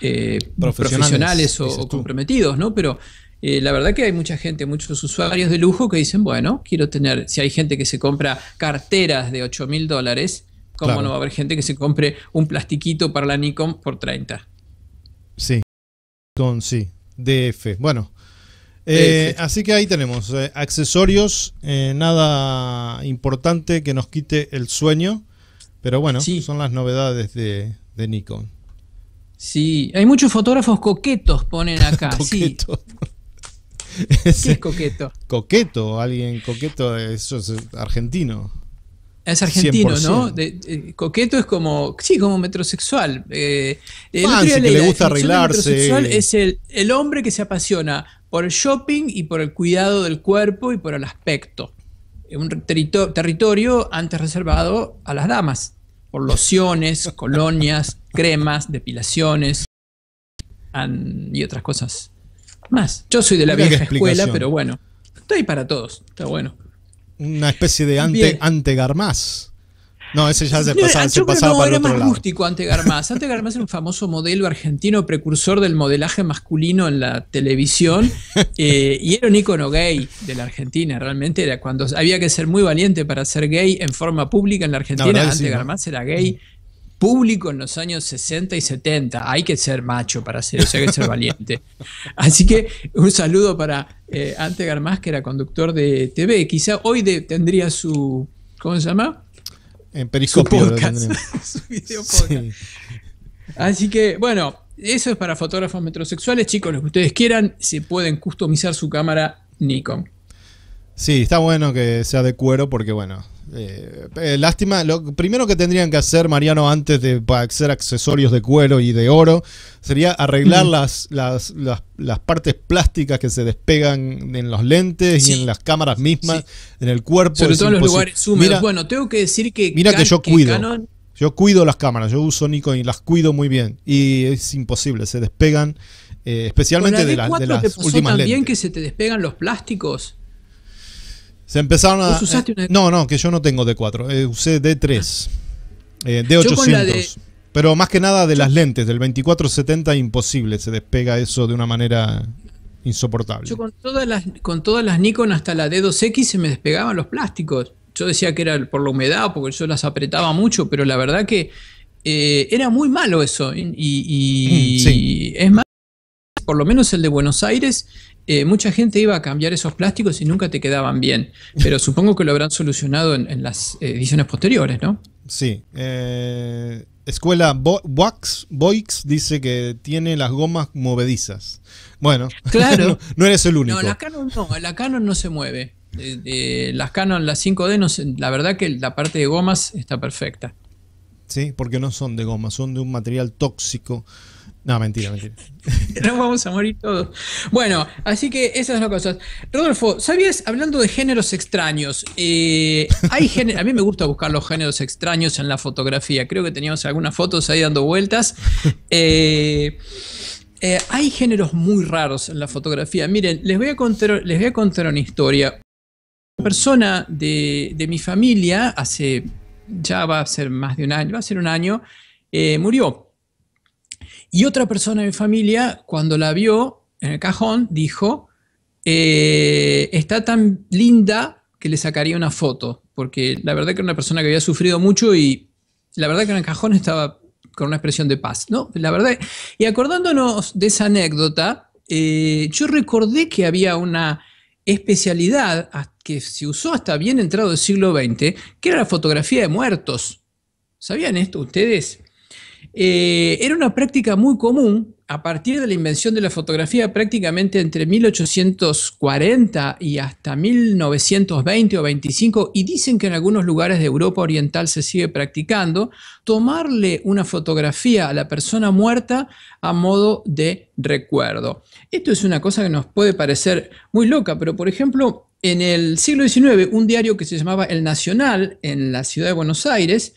eh, profesionales, o, comprometidos, ¿no? Pero eh, la verdad que hay mucha gente, muchos usuarios de lujo que dicen, bueno, quiero tener, si hay gente que se compra carteras de 8 mil dólares, ¿cómo no va a haber gente que se compre un plastiquito para la Nikon por 30? Sí, con sí, DF. Bueno, eh, así que ahí tenemos accesorios, nada importante que nos quite el sueño, pero bueno, son las novedades de Nikon. Sí, hay muchos fotógrafos coquetos, ponen acá. coqueto. Sí. es coqueto? Coqueto, alguien coqueto, eso es argentino. Es argentino, ¿no? De, coqueto es como, sí, como metrosexual. Eh, que le gusta arreglarse. es el, el hombre que se apasiona por el shopping y por el cuidado del cuerpo y por el aspecto. Un territorio antes reservado a las damas, por lociones, colonias, cremas, depilaciones y otras cosas más. Yo soy de la vieja escuela, pero bueno, estoy para todos, está bueno. Una especie de ante, ante Garmaz. No, ese ya se ah, pasaba, se para otro lado. Ante Garmaz. Ante era un famoso modelo argentino precursor del modelaje masculino en la televisión eh, y era un icono gay de la Argentina. Realmente era cuando había que ser muy valiente para ser gay en forma pública en la Argentina. Ante era gay. Mm público en los años 60 y 70. Hay que ser macho para hacer eso, hay que ser valiente. Así que un saludo para Antegar eh, Ante que era conductor de TV. Quizá hoy tendría su. ¿Cómo se llama? En Periscopio. su Así que, bueno, eso es para fotógrafos metrosexuales. Chicos, lo que ustedes quieran, se pueden customizar su cámara Nikon. Sí, está bueno que sea de cuero porque, bueno, eh, eh, lástima, lo primero que tendrían que hacer, Mariano, antes de hacer accesorios de cuero y de oro, sería arreglar las, las, partes plásticas que se despegan en los lentes y en las cámaras mismas, en el cuerpo. Sobre bueno, tengo que decir que. Mira que yo cuido. Yo cuido las cámaras, yo uso Nikon y las cuido muy bien. Y es imposible, se despegan, eh, especialmente de, las te pasó también que se te despegan los plásticos? Se empezaron a. Eh, no, no, que yo no tengo D4. Eh, usé D3. Ah. Eh, D800. Pero más que nada de las lentes, del 2470 imposible, se despega eso de una manera insoportable. Yo con todas las, con todas las Nikon hasta la D2X se me despegaban los plásticos. Yo decía que era por la humedad, porque yo las apretaba mucho, pero la verdad que eh, era muy malo eso. Y, por lo menos el de Buenos Aires, eh, mucha gente iba a cambiar esos plásticos y nunca te quedaban bien. Pero supongo que lo habrán solucionado en, las eh, ediciones posteriores, ¿no? Sí. Eh, escuela Boix dice que tiene las gomas movedizas. Bueno, claro. no, eres el único. No, la Canon no, la Canon no se mueve. las Canon, las 5D, no la verdad que la parte de gomas está perfecta. Sí, porque no son de goma, son de un material tóxico no, mentira, mentira. Nos vamos a morir todos. Bueno, así que esas son las cosas. Rodolfo, ¿sabías, hablando de géneros extraños, eh, hay a mí me gusta buscar los géneros extraños en la fotografía. Creo que teníamos algunas fotos ahí dando vueltas. Eh, eh, hay géneros muy raros en la fotografía. Miren, les voy a contar, les voy a contar una historia. Una persona de, de mi familia, hace ya va a ser más de un año, va a ser un año, murió y otra persona de mi familia, cuando la vio en el cajón, dijo, eh, está tan linda que le sacaría una foto, porque la verdad que era una persona que había sufrido mucho y la verdad que en el cajón estaba con una expresión de paz, ¿no? La verdad. Y acordándonos de esa anécdota, eh, yo recordé que había una especialidad que se usó hasta bien entrado del siglo XX, que era la fotografía de muertos. ¿Sabían esto ustedes? Eh, era una práctica muy común a partir de la invención de la fotografía prácticamente entre 1840 y hasta 1920 o 25 y dicen que en algunos lugares de Europa Oriental se sigue practicando tomarle una fotografía a la persona muerta a modo de recuerdo. Esto es una cosa que nos puede parecer muy loca, pero por ejemplo en el siglo XIX un diario que se llamaba El Nacional en la ciudad de Buenos Aires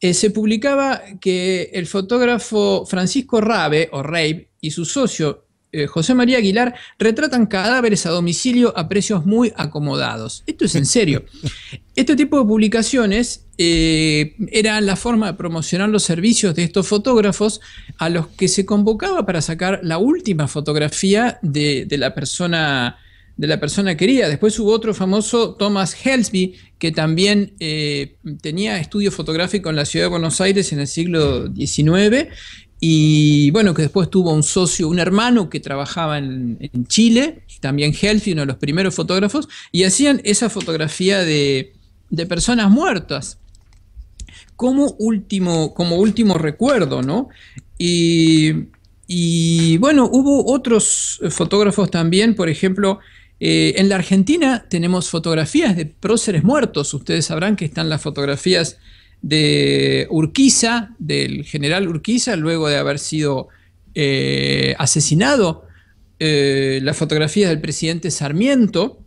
eh, se publicaba que el fotógrafo Francisco Rabe, o Rabe, y su socio eh, José María Aguilar retratan cadáveres a domicilio a precios muy acomodados. Esto es en serio. Este tipo de publicaciones eh, eran la forma de promocionar los servicios de estos fotógrafos a los que se convocaba para sacar la última fotografía de, de la persona de la persona querida. Después hubo otro famoso, Thomas Helsby, que también eh, tenía estudio fotográfico en la ciudad de Buenos Aires en el siglo XIX y bueno, que después tuvo un socio, un hermano que trabajaba en, Chile, también Helsby, uno de los primeros fotógrafos, y hacían esa fotografía de, de personas muertas como último, como último recuerdo, ¿no? Y, y bueno, hubo otros fotógrafos también, por ejemplo, eh, en la Argentina tenemos fotografías de próceres muertos. Ustedes sabrán que están las fotografías de Urquiza, del general Urquiza, luego de haber sido eh, asesinado. Eh, las fotografías del presidente Sarmiento,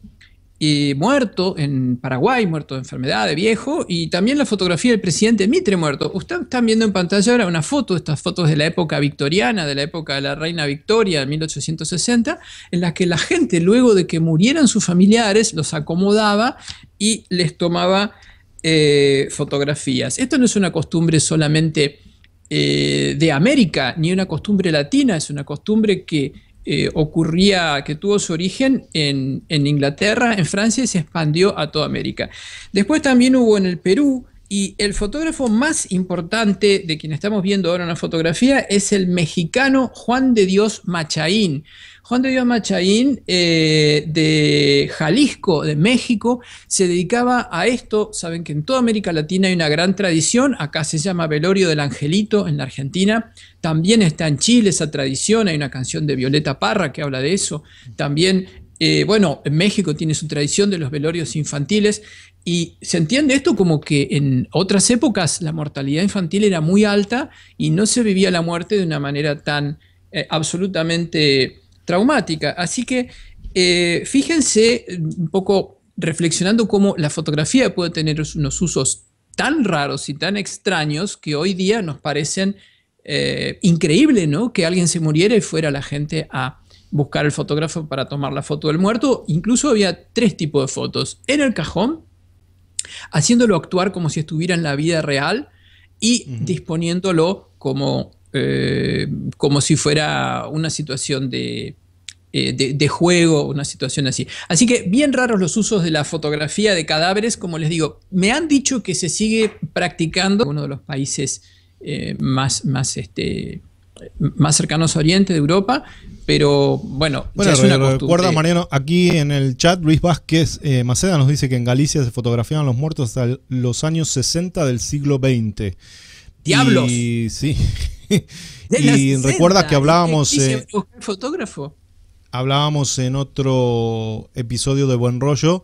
muerto en Paraguay, muerto de enfermedad, de viejo, y también la fotografía del presidente Mitre muerto. Ustedes están viendo en pantalla ahora una foto, estas fotos de la época victoriana, de la época de la reina Victoria, de 1860, en la que la gente, luego de que murieran sus familiares, los acomodaba y les tomaba eh, fotografías. Esto no es una costumbre solamente eh, de América, ni una costumbre latina, es una costumbre que eh, ocurría, que tuvo su origen en, Inglaterra, en Francia y se expandió a toda América. Después también hubo en el Perú y el fotógrafo más importante de quien estamos viendo ahora en la fotografía es el mexicano Juan de Dios Machaín, Juan de Dios Machaín eh, de Jalisco, de México, se dedicaba a esto. Saben que en toda América Latina hay una gran tradición, acá se llama Velorio del Angelito en la Argentina, también está en Chile esa tradición, hay una canción de Violeta Parra que habla de eso, también eh, bueno, en México tiene su tradición de los velorios infantiles y se entiende esto como que en otras épocas la mortalidad infantil era muy alta y no se vivía la muerte de una manera tan eh, absolutamente traumática. Así que eh, fíjense un poco reflexionando cómo la fotografía puede tener unos usos tan raros y tan extraños que hoy día nos parecen eh, increíbles, increíble, ¿no? Que alguien se muriera y fuera la gente a buscar el fotógrafo para tomar la foto del muerto. Incluso había tres tipos de fotos. En el cajón, haciéndolo actuar como si estuviera en la vida real y disponiéndolo como, eh, como si fuera una situación de, eh, de, juego, una situación así. Así que bien raros los usos de la fotografía de cadáveres, como les digo, me han dicho que se sigue practicando en uno de los países eh, más, más, este, más cercanos a Oriente de Europa, pero bueno, es una costumbre. recuerda Mariano, aquí en el chat Luis Vázquez eh, Maceda nos dice que en Galicia se fotografiaban los muertos hasta los años 60 del siglo XX. ¡Diablos! Y sí. y recuerda que hablábamos... fotógrafo? hablábamos en otro episodio de Buen Rollo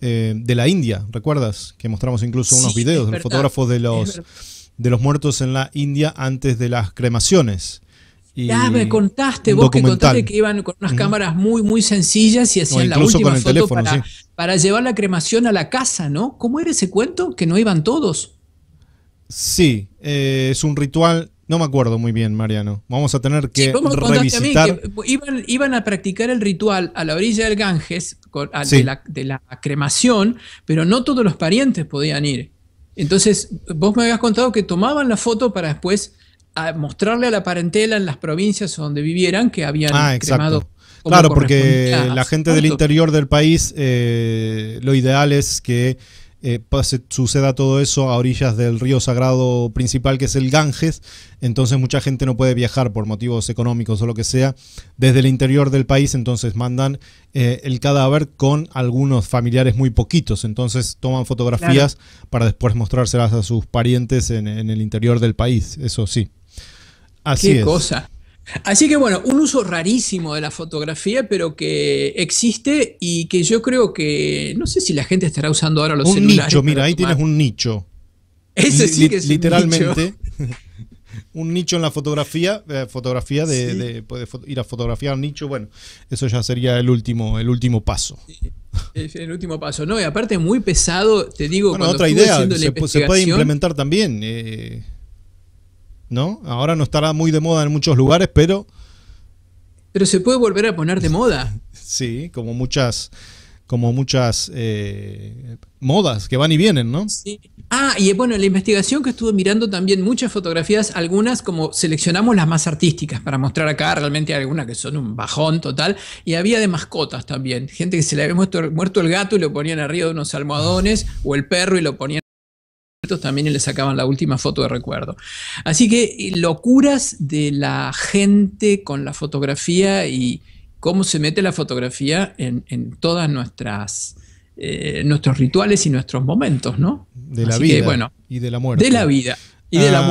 eh, de la India, ¿recuerdas? Que mostramos incluso unos videos de los fotógrafos de los, de los muertos en la India antes de las cremaciones. Ya me contaste, vos que contaste que iban con unas cámaras muy, muy sencillas y hacían la última foto para, llevar la cremación a la casa, ¿no? ¿Cómo era ese cuento? Que no iban todos. Sí, eh, es un ritual no me acuerdo muy bien, Mariano. Vamos a tener que sí, revisitar. A iban, a practicar el ritual a la orilla del Ganges de, la, cremación, pero no todos los parientes podían ir. Entonces, vos me habías contado que tomaban la foto para después mostrarle a la parentela en las provincias donde vivieran que habían ah, cremado. Claro, porque la gente del interior del país, eh, lo ideal es que eh, suceda todo eso a orillas del río sagrado principal que es el Ganges, entonces mucha gente no puede viajar por motivos económicos o lo que sea desde el interior del país, entonces mandan eh, el cadáver con algunos familiares muy poquitos, entonces toman fotografías para después mostrárselas a sus parientes en, el interior del país, eso sí. Así ¿Qué cosa? Así que bueno, un uso rarísimo de la fotografía, pero que existe y que yo creo que no sé si la gente estará usando ahora los celulares. Un nicho, mira, ahí tienes un nicho. Ese sí que literalmente. Un nicho. en la fotografía, eh, fotografía de, pues, ir a fotografiar un nicho, bueno, eso ya sería el último, el último paso. El, último paso, no, y aparte muy pesado, te digo, bueno, otra idea, se, puede implementar también. Eh, ¿no? Ahora no estará muy de moda en muchos lugares, pero... Pero se puede volver a poner de moda. sí, como muchas como muchas eh, modas que van y vienen, ¿no? Ah, y bueno, en la investigación que estuve mirando también muchas fotografías, algunas como seleccionamos las más artísticas para mostrar acá, realmente algunas que son un bajón total, y había de mascotas también, gente que se le había muerto el gato y lo ponían arriba de unos almohadones, o el perro y lo ponían también le sacaban la última foto de recuerdo. Así que eh, locuras de la gente con la fotografía y cómo se mete la fotografía en, todas nuestras... Eh, nuestros rituales y nuestros momentos, ¿no? De la vida y de la muerte. De la vida y de la ah,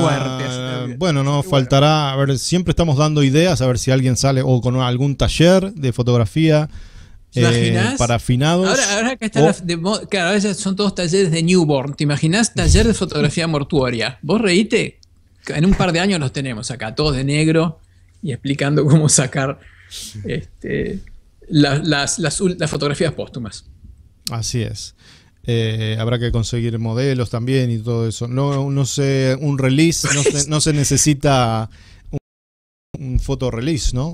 muerte. bueno, no faltará, a ver, siempre estamos dando ideas, a ver si alguien sale o con algún taller de fotografía eh, para afinados. Ahora, ahora acá están claro, son todos talleres de newborn. ¿Te imaginas taller de fotografía mortuoria? ¿Vos reíste? En un par de años los tenemos acá, todos de negro y explicando cómo sacar este, las, fotografías póstumas. Así es. Eh, habrá que conseguir modelos también y todo eso. No, no sé, un release, no se, necesita un, un foto release, ¿no?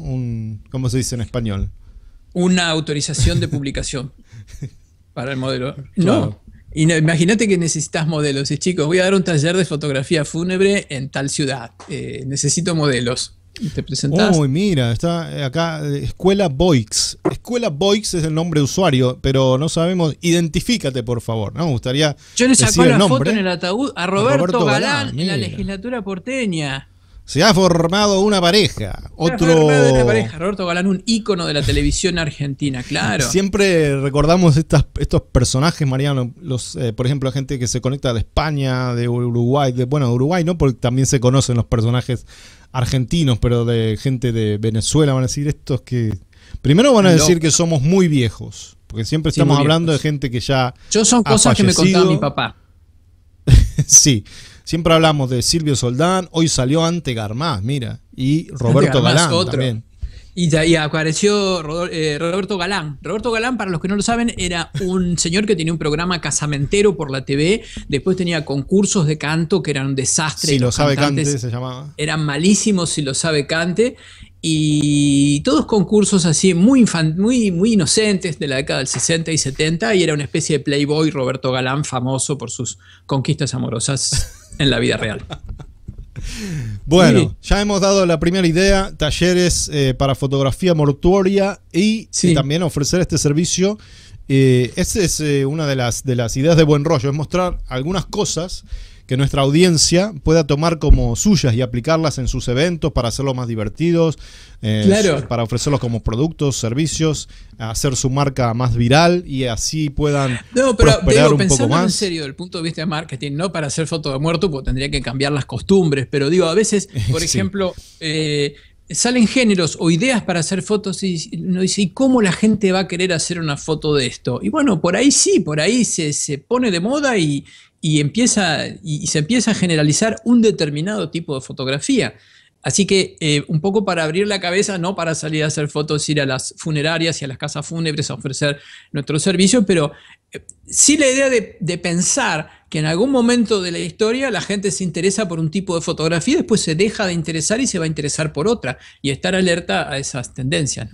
¿Cómo se dice en español? una autorización de publicación para el modelo. No. Imagínate que necesitas modelos. Y chicos, voy a dar un taller de fotografía fúnebre en tal ciudad. Eh, necesito modelos. ¿Te presentás? Uy, mira, está acá eh, Escuela Boix. Escuela Boix es el nombre de usuario, pero no sabemos. Identifícate, por favor. No me gustaría. Yo le saco la foto en el ataúd a Roberto, Galán en la legislatura porteña. Se ha formado una pareja. Otro. pareja, Roberto Galán, un ícono de la televisión argentina, claro. Siempre recordamos estas, estos personajes, Mariano. Los, eh, por ejemplo, la gente que se conecta de España, de Uruguay, de, bueno, de Uruguay, ¿no? Porque también se conocen los personajes argentinos, pero de gente de Venezuela, van a decir estos que. Primero van a decir que somos muy viejos. Porque siempre estamos hablando de gente que ya. Yo son cosas que me contaba mi papá. sí. Siempre hablamos de Silvio Soldán, hoy salió ante Garmás, mira, y Roberto Galán también. Y, ya, apareció eh, Roberto Galán. Roberto Galán, para los que no lo saben, era un señor que tenía un programa casamentero por la TV. Después tenía concursos de canto que eran un desastre. Si lo se llamaba. Eran malísimos, si lo sabe cante y todos concursos así muy, muy, muy inocentes de la década del 60 y 70 y era una especie de playboy Roberto Galán famoso por sus conquistas amorosas en la vida real. Bueno, ya hemos dado la primera idea, talleres eh, para fotografía mortuoria y, también ofrecer este servicio. Eh, esa es eh, una de las, de las ideas de Buen Rollo, es mostrar algunas cosas que nuestra audiencia pueda tomar como suyas y aplicarlas en sus eventos para hacerlos más divertidos, eh, para ofrecerlos como productos, servicios, hacer su marca más viral y así puedan no, pero, prosperar un poco más. en serio, del punto de vista de marketing, no para hacer fotos de muerto, pues tendría que cambiar las costumbres, pero digo, a veces, por ejemplo, eh, salen géneros o ideas para hacer fotos y uno dice, ¿y cómo la gente va a querer hacer una foto de esto? Y bueno, por ahí sí, por ahí se pone de moda y, y, empieza, y se empieza a generalizar un determinado tipo de fotografía. Así que eh, un poco para abrir la cabeza, no para salir a hacer fotos, ir a las funerarias y a las casas fúnebres a ofrecer nuestro servicio, pero eh, sí la idea de, pensar que en algún momento de la historia la gente se interesa por un tipo de fotografía, después se deja de interesar y se va a interesar por otra, y estar alerta a esas tendencias.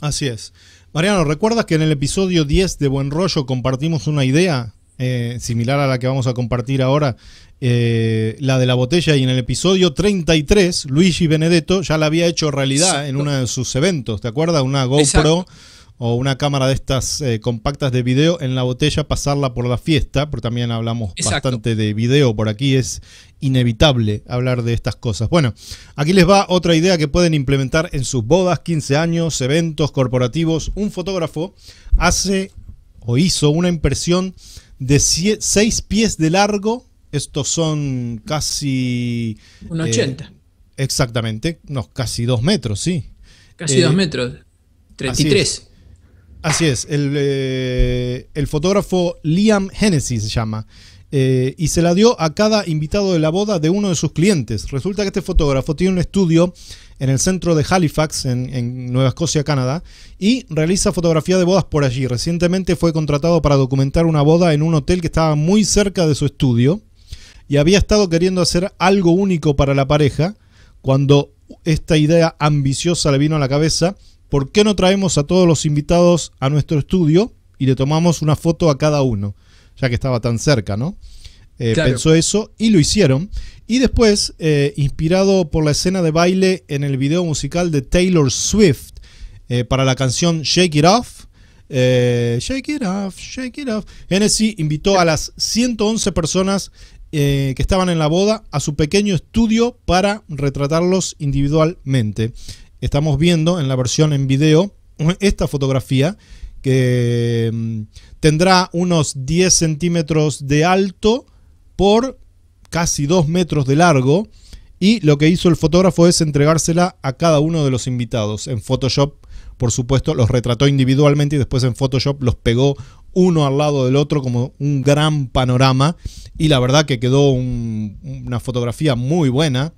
Así es. Mariano, ¿recuerdas que en el episodio 10 de Buen Rollo compartimos una idea eh, similar a la que vamos a compartir ahora, eh, la de la botella, y en el episodio 33, Luigi Benedetto ya la había hecho realidad en uno de sus eventos, ¿te acuerdas? Una GoPro. o una cámara de estas eh, compactas de video en la botella, pasarla por la fiesta, porque también hablamos bastante de video por aquí, es inevitable hablar de estas cosas. Bueno, aquí les va otra idea que pueden implementar en sus bodas, 15 años, eventos corporativos. Un fotógrafo hace o hizo una impresión de 6 pies de largo. Estos son casi... Un 80. Eh, exactamente, casi 2 metros, sí. Casi 2 eh, metros, 33. Así es, El, eh, el fotógrafo Liam Hennessy se llama. Eh, y se la dio a cada invitado de la boda de uno de sus clientes. Resulta que este fotógrafo tiene un estudio en el centro de Halifax, en, en, Nueva Escocia, Canadá, y realiza fotografía de bodas por allí. Recientemente fue contratado para documentar una boda en un hotel que estaba muy cerca de su estudio y había estado queriendo hacer algo único para la pareja cuando esta idea ambiciosa le vino a la cabeza. ¿Por qué no traemos a todos los invitados a nuestro estudio y le tomamos una foto a cada uno? ya que estaba tan cerca, ¿no? Eh, pensó eso y lo hicieron. Y después, eh, inspirado por la escena de baile en el video musical de Taylor Swift eh, para la canción Shake It Off, Shake It Off, Shake It Off, Hennessy invitó a las 111 personas que estaban en la boda a su pequeño estudio para retratarlos individualmente. Estamos viendo en la versión en video esta fotografía que mm, tendrá unos 10 centímetros de alto por casi 2 metros de largo. Y lo que hizo el fotógrafo es entregársela a cada uno de los invitados. En Photoshop, por supuesto, los retrató individualmente y después en Photoshop los pegó uno al lado del otro como un gran panorama. Y la verdad que quedó una fotografía muy buena.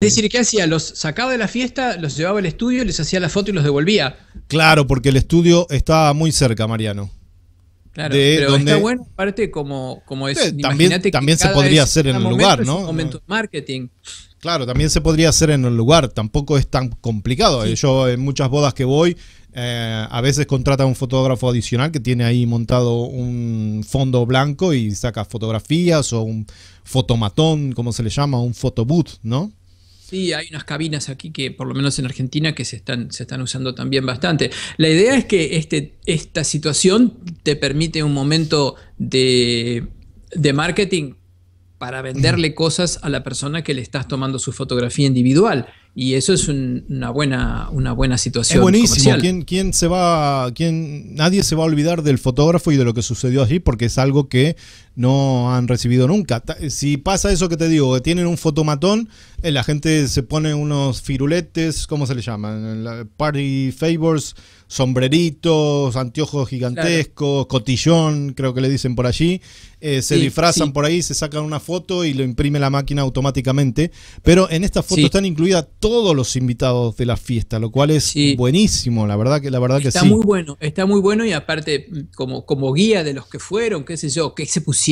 Es decir, ¿qué hacía? Los sacaba de la fiesta, los llevaba al estudio, les hacía la foto y los devolvía. Claro, porque el estudio estaba muy cerca, Mariano. Claro, pero está bueno, aparte, como, como es. también, también se podría hacer en el lugar, ¿no? momento de marketing. Claro, también se podría hacer en el lugar, tampoco es tan complicado. Yo en muchas bodas que voy, eh, a veces contrata a un fotógrafo adicional que tiene ahí montado un fondo blanco y saca fotografías o un fotomatón, como se le llama, un fotoboot, ¿no? hay unas cabinas aquí que, por lo menos en Argentina, que se están, se están usando también bastante. La idea es que este, esta situación te permite un momento de, marketing para venderle cosas a la persona que le estás tomando su fotografía individual. Y eso es una, buena, una buena situación. Es buenísimo. se va, nadie se va a olvidar del fotógrafo y de lo que sucedió allí porque es algo que no han recibido nunca. Si pasa eso que te digo, que tienen un fotomatón, eh, la gente se pone unos firuletes, ¿cómo se le llaman? Party favors, sombreritos, anteojos gigantescos, cotillón, creo que le dicen por allí. Eh, se disfrazan por ahí, se sacan una foto y lo imprime la máquina automáticamente. Pero en esta foto están incluidos todos los invitados de la fiesta, lo cual es buenísimo, la verdad que, la verdad que sí. Está muy bueno, está muy bueno y aparte mm, como, como guía de los que fueron, qué sé yo, que se pusieron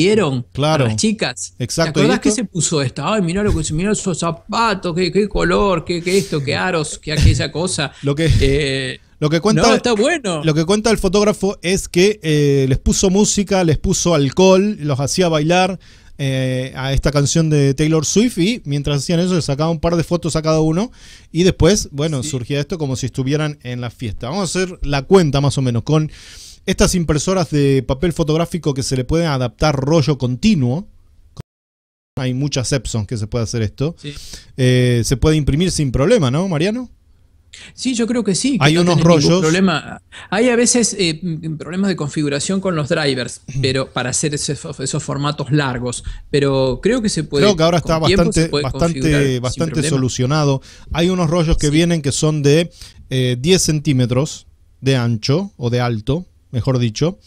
claro. las chicas. Exacto. ¿Te que se puso esto? Ay, mira lo que esos zapatos, qué, qué color, qué, qué, esto, qué aros, qué aquella cosa. lo que. Eh, lo que, cuenta, no, está bueno. lo que cuenta el fotógrafo es que eh, les puso música, les puso alcohol, los hacía bailar eh, a esta canción de Taylor Swift y mientras hacían eso le sacaba un par de fotos a cada uno y después, bueno, surgía esto como si estuvieran en la fiesta. Vamos a hacer la cuenta más o menos con estas impresoras de papel fotográfico que se le pueden adaptar rollo continuo, hay muchas Epson que se puede hacer esto, eh, se puede imprimir sin problema, ¿no, Mariano? Sí, yo creo que sí. hay unos rollos. Problema. Hay a veces eh, problemas de configuración con los drivers, pero para hacer esos, formatos largos. Pero creo que se puede. Creo que ahora está bastante, bastante, bastante solucionado. Hay unos rollos que vienen que son de 10 eh, centímetros de ancho o de alto, mejor dicho,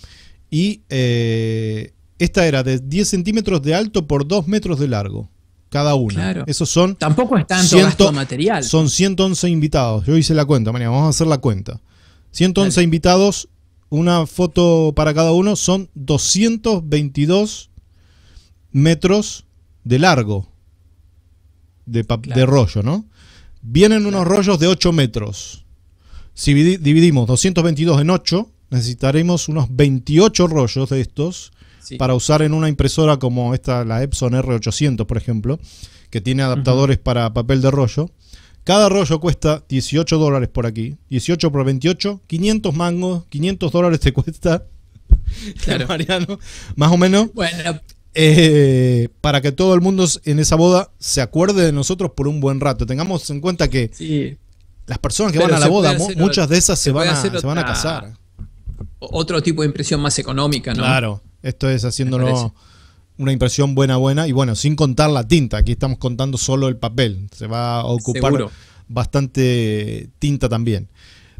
y eh, esta era de 10 centímetros de alto por 2 metros de largo, cada una. Claro. Esos son... Tampoco es tanto gasto material. Son 111 invitados, yo hice la cuenta, María, vamos a hacer la cuenta. 111 invitados, una foto para cada uno, son 222 metros de largo de rollo, ¿no? Vienen unos rollos de 8 metros. Si dividimos 222 en 8, necesitaremos unos 28 rollos de estos para usar en una impresora como esta, la Epson R800, por ejemplo, que tiene adaptadores para papel de rollo. Cada rollo cuesta 18 dólares por aquí. 18 por 28, 500 mangos, 500 dólares te cuesta. Claro. Mariano, más o menos. Bueno. Eh, para que todo el mundo en esa boda se acuerde de nosotros por un buen rato. Tengamos en cuenta que las personas que van a la boda, muchas de esas se, van, a, se van a casar otro tipo de impresión más económica, ¿no? Claro, esto es haciéndonos una impresión buena, buena, y bueno, sin contar la tinta, aquí estamos contando solo el papel, se va a ocupar bastante tinta también.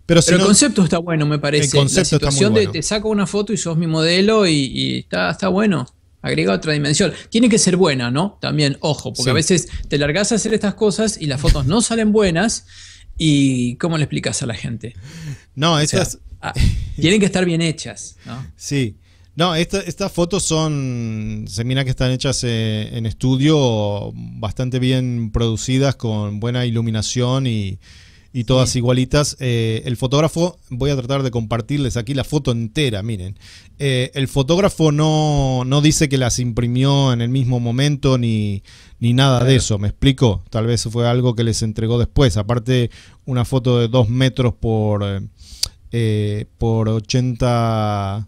Pero, el concepto está bueno, me parece. El concepto la situación está muy de te saco una foto y sos mi modelo y, está, está bueno agrega otra dimensión. Tiene que ser buena, ¿no? También, ojo, porque a veces te largas a hacer estas cosas y las fotos no salen buenas. ¿Y cómo le explicas a la gente? No, esas, Ah, tienen que estar bien hechas, Sí. No, estas fotos son, se mira que están hechas eh, en estudio, bastante bien producidas, con buena iluminación y, todas igualitas. Eh, el fotógrafo, voy a tratar de compartirles aquí la foto entera, miren. Eh, el fotógrafo no, dice que las imprimió en el mismo momento ni, nada de eso, ¿me explico? Tal vez fue algo que les entregó después. Aparte, una foto de dos metros por... Eh, por 80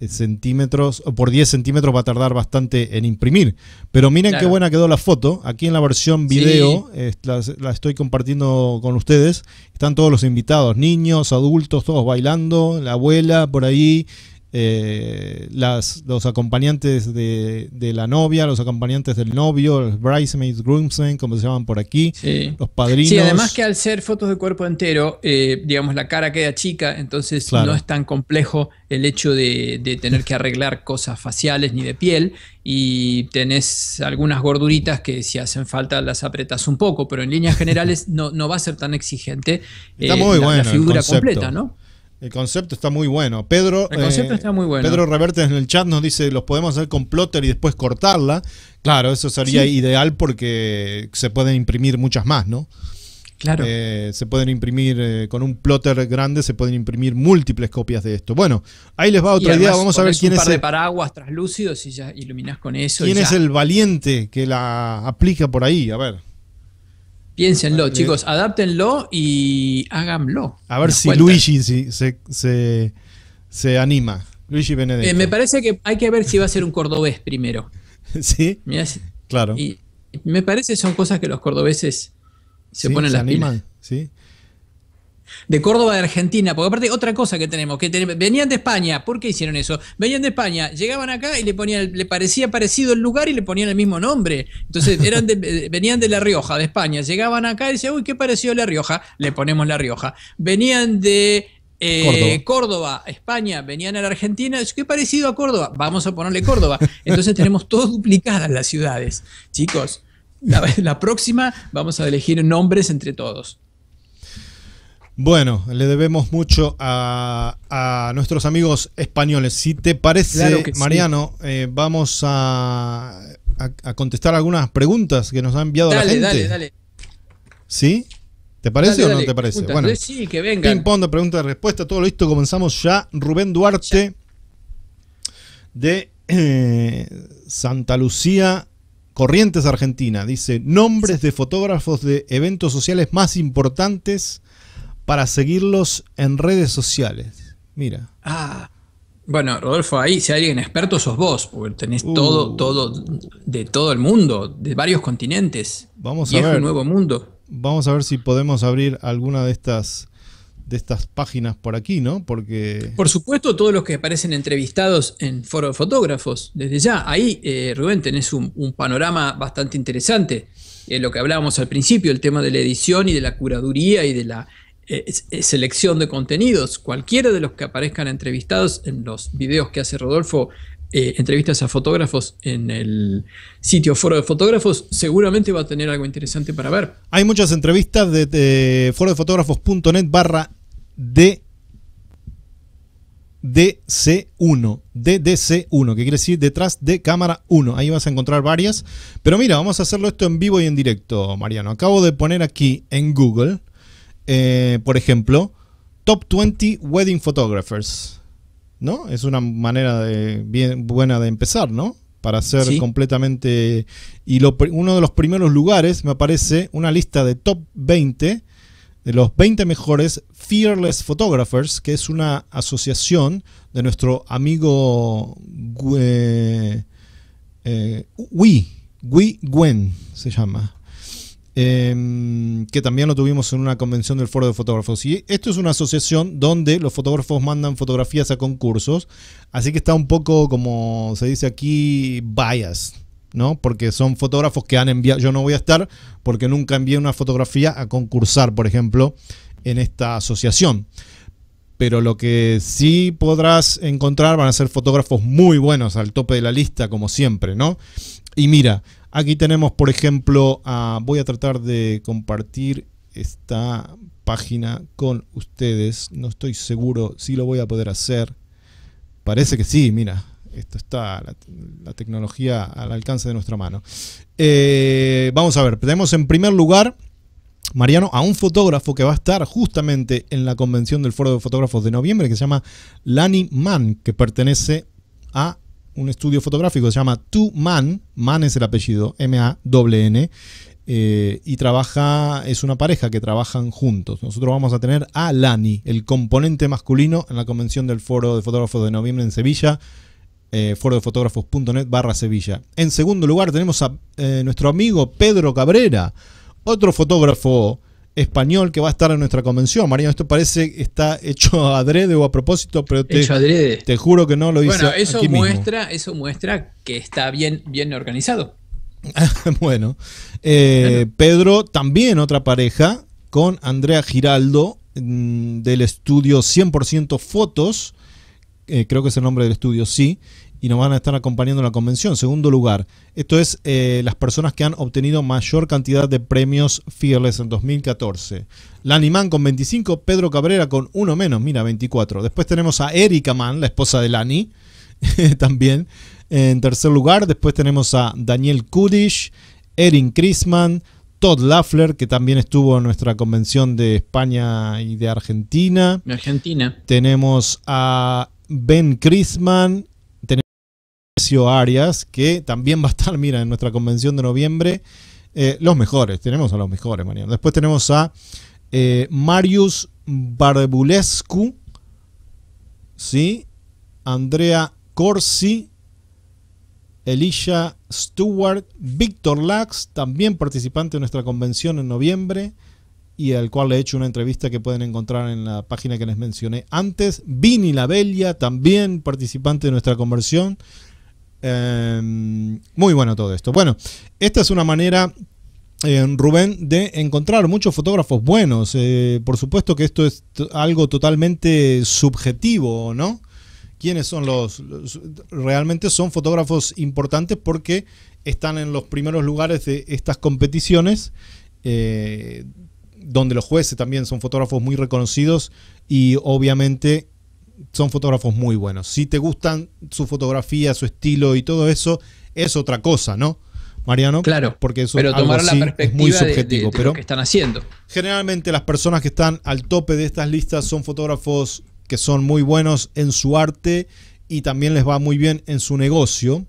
eh, centímetros, o por 10 centímetros va a tardar bastante en imprimir. Pero miren qué buena quedó la foto. Aquí en la versión video, eh, la, estoy compartiendo con ustedes. Están todos los invitados, niños, adultos, todos bailando, la abuela por ahí, eh, las, los acompañantes de, la novia, los acompañantes del novio, los bridesmaids, groomsmen, como se llaman por aquí, los padrinos. Sí, además que al ser fotos de cuerpo entero, eh, digamos, la cara queda chica, entonces no es tan complejo el hecho de, de, tener que arreglar cosas faciales ni de piel y tenés algunas gorduritas que si hacen falta las apretas un poco, pero en líneas generales no, no va a ser tan exigente eh, la, figura completa, ¿no? El concepto está muy bueno. Pedro, eh, Pedro Reverte en el chat nos dice, los podemos hacer con plotter y después cortarla. Claro, eso sería ideal porque se pueden imprimir muchas más, ¿no? Claro. Eh, se pueden imprimir eh, con un plotter grande, se pueden imprimir múltiples copias de esto. Bueno, ahí les va otra idea. Vamos a ver quién es. de paraguas traslúcidos y ya iluminas con eso. ¿Quién es el valiente que la aplica por ahí? A ver. Piénsenlo, chicos, adáptenlo y háganlo. A ver si Luigi se, se, anima. Luigi Benedetto. Eh, me parece que hay que ver si va a ser un cordobés primero. ¿Sí? claro. Y me parece son cosas que los cordobeses se ponen las mismas. Sí de Córdoba de Argentina, porque aparte otra cosa que tenemos, que venían de España, ¿por qué hicieron eso? Venían de España, llegaban acá y le ponían, le parecía parecido el lugar y le ponían el mismo nombre. Entonces eh, venían de La Rioja, de España, llegaban acá y decían, uy, qué parecido La Rioja, le ponemos La Rioja. Venían de eh, Córdoba. España, venían a la Argentina, qué parecido a Córdoba, vamos a ponerle Córdoba. Entonces tenemos todo duplicadas las ciudades, chicos. la próxima vamos a elegir nombres entre todos. Bueno, le debemos mucho a, nuestros amigos españoles. Si te parece, Mariano, eh, vamos a, contestar algunas preguntas que nos ha enviado la gente. Dale, dale, ¿Sí? ¿Te parece o no te parece? bueno, sí, que venga. Ping pong de pregunta y respuesta, todo listo, comenzamos ya. Rubén Duarte de eh, Santa Lucía, Corrientes, Argentina. Dice, nombres de fotógrafos de eventos sociales más importantes para seguirlos en redes sociales. Mira. Ah. Bueno, Rodolfo, ahí si hay alguien experto sos vos, porque tenés uh. todo, todo, de todo el mundo, de varios continentes. Vamos a ver. nuevo mundo. Vamos a ver si podemos abrir alguna de estas, de estas páginas por aquí, ¿no? Porque. Por supuesto, todos los que aparecen entrevistados en Foro de Fotógrafos, desde ya. Ahí, eh, Rubén, tenés un, panorama bastante interesante. Eh, lo que hablábamos al principio, el tema de la edición y de la curaduría y de la eh, eh, selección de contenidos. Cualquiera de los que aparezcan entrevistados en los videos que hace Rodolfo, eh, entrevistas a fotógrafos en el sitio Foro de Fotógrafos, seguramente va a tener algo interesante para ver. Hay muchas entrevistas de, de barra de DC1, DDC1, que quiere decir detrás de cámara 1. Ahí vas a encontrar varias. Pero mira, vamos a hacerlo esto en vivo y en directo, Mariano. Acabo de poner aquí en Google eh, por ejemplo, Top 20 Wedding Photographers. ¿No? Es una manera de, bien buena de empezar, ¿no? Para ser completamente... Y uno de los primeros lugares me aparece una lista de top 20 de los 20 mejores Fearless Photographers, que es una asociación de nuestro amigo eh, eh, Gwen se llama. Em, que también lo tuvimos en una convención del Foro de Fotógrafos. Y esto es una asociación donde los fotógrafos mandan fotografías a concursos, así que está un poco, como se dice aquí, bias. ¿no? Porque son fotógrafos que han enviado, yo no voy a estar porque nunca envié una fotografía a concursar, por ejemplo, en esta asociación. Pero lo que sí podrás encontrar van a ser fotógrafos muy buenos al tope de la lista, como siempre, ¿no? Y mira, aquí tenemos, por ejemplo, voy a tratar de compartir esta página con ustedes. No estoy seguro si lo voy a poder hacer. Parece que sí, mira. Esto está la, tecnología al alcance de nuestra mano. Eh, vamos a ver, tenemos en primer lugar Mariano, a un fotógrafo que va a estar justamente en la convención del Foro de Fotógrafos de noviembre, que se llama Lani Mann, que pertenece a un estudio fotográfico, se llama Two Man, Man es el apellido, m a n eh, y trabaja, es una pareja que trabajan juntos. Nosotros vamos a tener a Lani, el componente masculino, en la convención del Foro de Fotógrafos de Noviembre en Sevilla, eh, forodefotógrafos.net barra Sevilla. En segundo lugar tenemos a eh, nuestro amigo Pedro Cabrera, otro fotógrafo español que va a estar en nuestra convención. Mariano, esto parece que está hecho adrede o a propósito, pero te, juro que no lo hice. Bueno, eso muestra, eso muestra que está bien, bien organizado. Eh, bueno, Pedro también otra pareja con Andrea Giraldo mm, del estudio 100% Fotos, eh, creo que es el nombre del estudio, sí, y nos van a estar acompañando en la convención. Segundo lugar, esto es eh, las personas que han obtenido mayor cantidad de premios Fearless en 2014. Lani Mann con 25, Pedro Cabrera con uno menos, mira, 24. Después tenemos a Erika Mann, la esposa de Lani, también en tercer lugar. Después tenemos a Daniel Kudish, Erin Chrisman, Todd Laffler, que también estuvo en nuestra convención de España y de Argentina. Argentina. Tenemos a Ben Chrisman. Arias, que también va a estar, mira, en nuestra convención de noviembre, eh, los mejores, tenemos a los mejores, mañana. Después tenemos a eh, Marius Barbulescu, ¿sí? Andrea Corsi, Elisha Stewart, Víctor Lax, también participante de nuestra convención en noviembre y al cual le he hecho una entrevista que pueden encontrar en la página que les mencioné antes. Vini Labella, también participante de nuestra conversión, Em, muy bueno todo esto. Bueno, esta es una manera eh, Rubén, de encontrar muchos fotógrafos buenos. Eh, por supuesto que esto es algo totalmente subjetivo, ¿no? ¿Quiénes son los, Realmente son fotógrafos importantes porque están en los primeros lugares de estas competiciones, eh, donde los jueces también son fotógrafos muy reconocidos y obviamente son fotógrafos muy buenos. Si te gustan su fotografía, su estilo y todo eso, es otra cosa, ¿no? Mariano, claro, porque pero tomar la perspectiva es muy subjetivo, pero que están haciendo. Generalmente las personas que están al tope de estas listas son fotógrafos que son muy buenos en su arte y también les va muy bien en su negocio.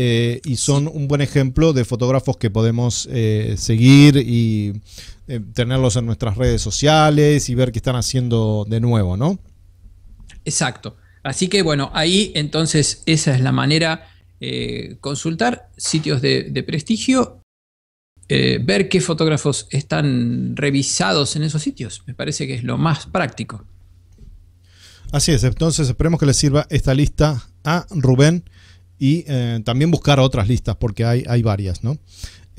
Eh, y son un buen ejemplo de fotógrafos que podemos eh, seguir y eh, tenerlos en nuestras redes sociales y ver qué están haciendo de nuevo, ¿no? Exacto. Así que bueno, ahí entonces esa es la manera, de eh, consultar sitios de, prestigio, eh, ver qué fotógrafos están revisados en esos sitios. Me parece que es lo más práctico. Así es, entonces esperemos que les sirva esta lista a Rubén y eh, también buscar otras listas porque hay, hay varias, ¿no?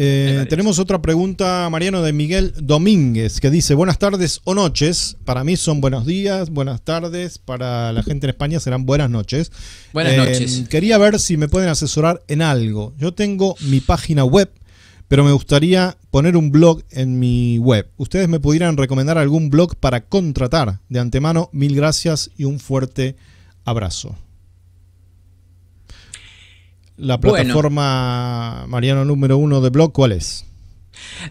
Eh, tenemos otra pregunta, Mariano, de Miguel Domínguez, que dice, buenas tardes o noches. Para mí son buenos días, buenas tardes. Para la gente en España serán buenas noches. Buenas eh, noches. Quería ver si me pueden asesorar en algo. Yo tengo mi página web, pero me gustaría poner un blog en mi web. ¿Ustedes me pudieran recomendar algún blog para contratar? De antemano, mil gracias y un fuerte abrazo. La plataforma Mariano número uno de blog, ¿cuál es?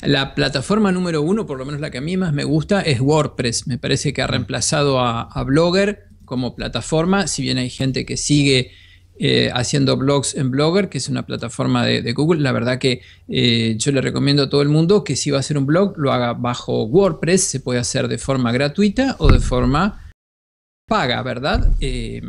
La plataforma número uno, por lo menos la que a mí más me gusta, es WordPress. Me parece que ha reemplazado a, Blogger como plataforma, si bien hay gente que sigue eh, haciendo blogs en Blogger, que es una plataforma de, Google. La verdad que eh, yo le recomiendo a todo el mundo que si va a hacer un blog, lo haga bajo WordPress. Se puede hacer de forma gratuita o de forma paga, ¿verdad? Eh,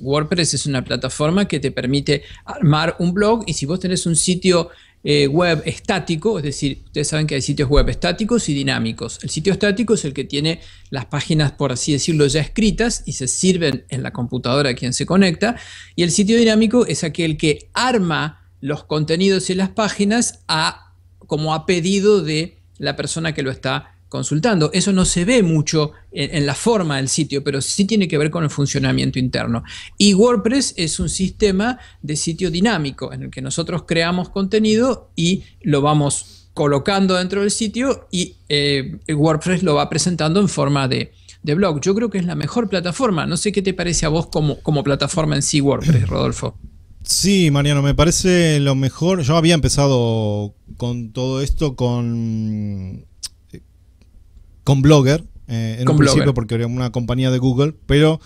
WordPress es una plataforma que te permite armar un blog y si vos tenés un sitio eh, web estático, es decir, ustedes saben que hay sitios web estáticos y dinámicos. El sitio estático es el que tiene las páginas, por así decirlo, ya escritas y se sirven en la computadora a quien se conecta. Y el sitio dinámico es aquel que arma los contenidos y las páginas a, como a pedido de la persona que lo está consultando. Eso no se ve mucho en, la forma del sitio, pero sí tiene que ver con el funcionamiento interno. Y WordPress es un sistema de sitio dinámico en el que nosotros creamos contenido y lo vamos colocando dentro del sitio y eh, WordPress lo va presentando en forma de, blog. Yo creo que es la mejor plataforma. No sé qué te parece a vos como, como plataforma en sí WordPress, Rodolfo. Sí, Mariano, me parece lo mejor. Yo había empezado con todo esto con con Blogger, eh, en un principio porque era una compañía de Google, pero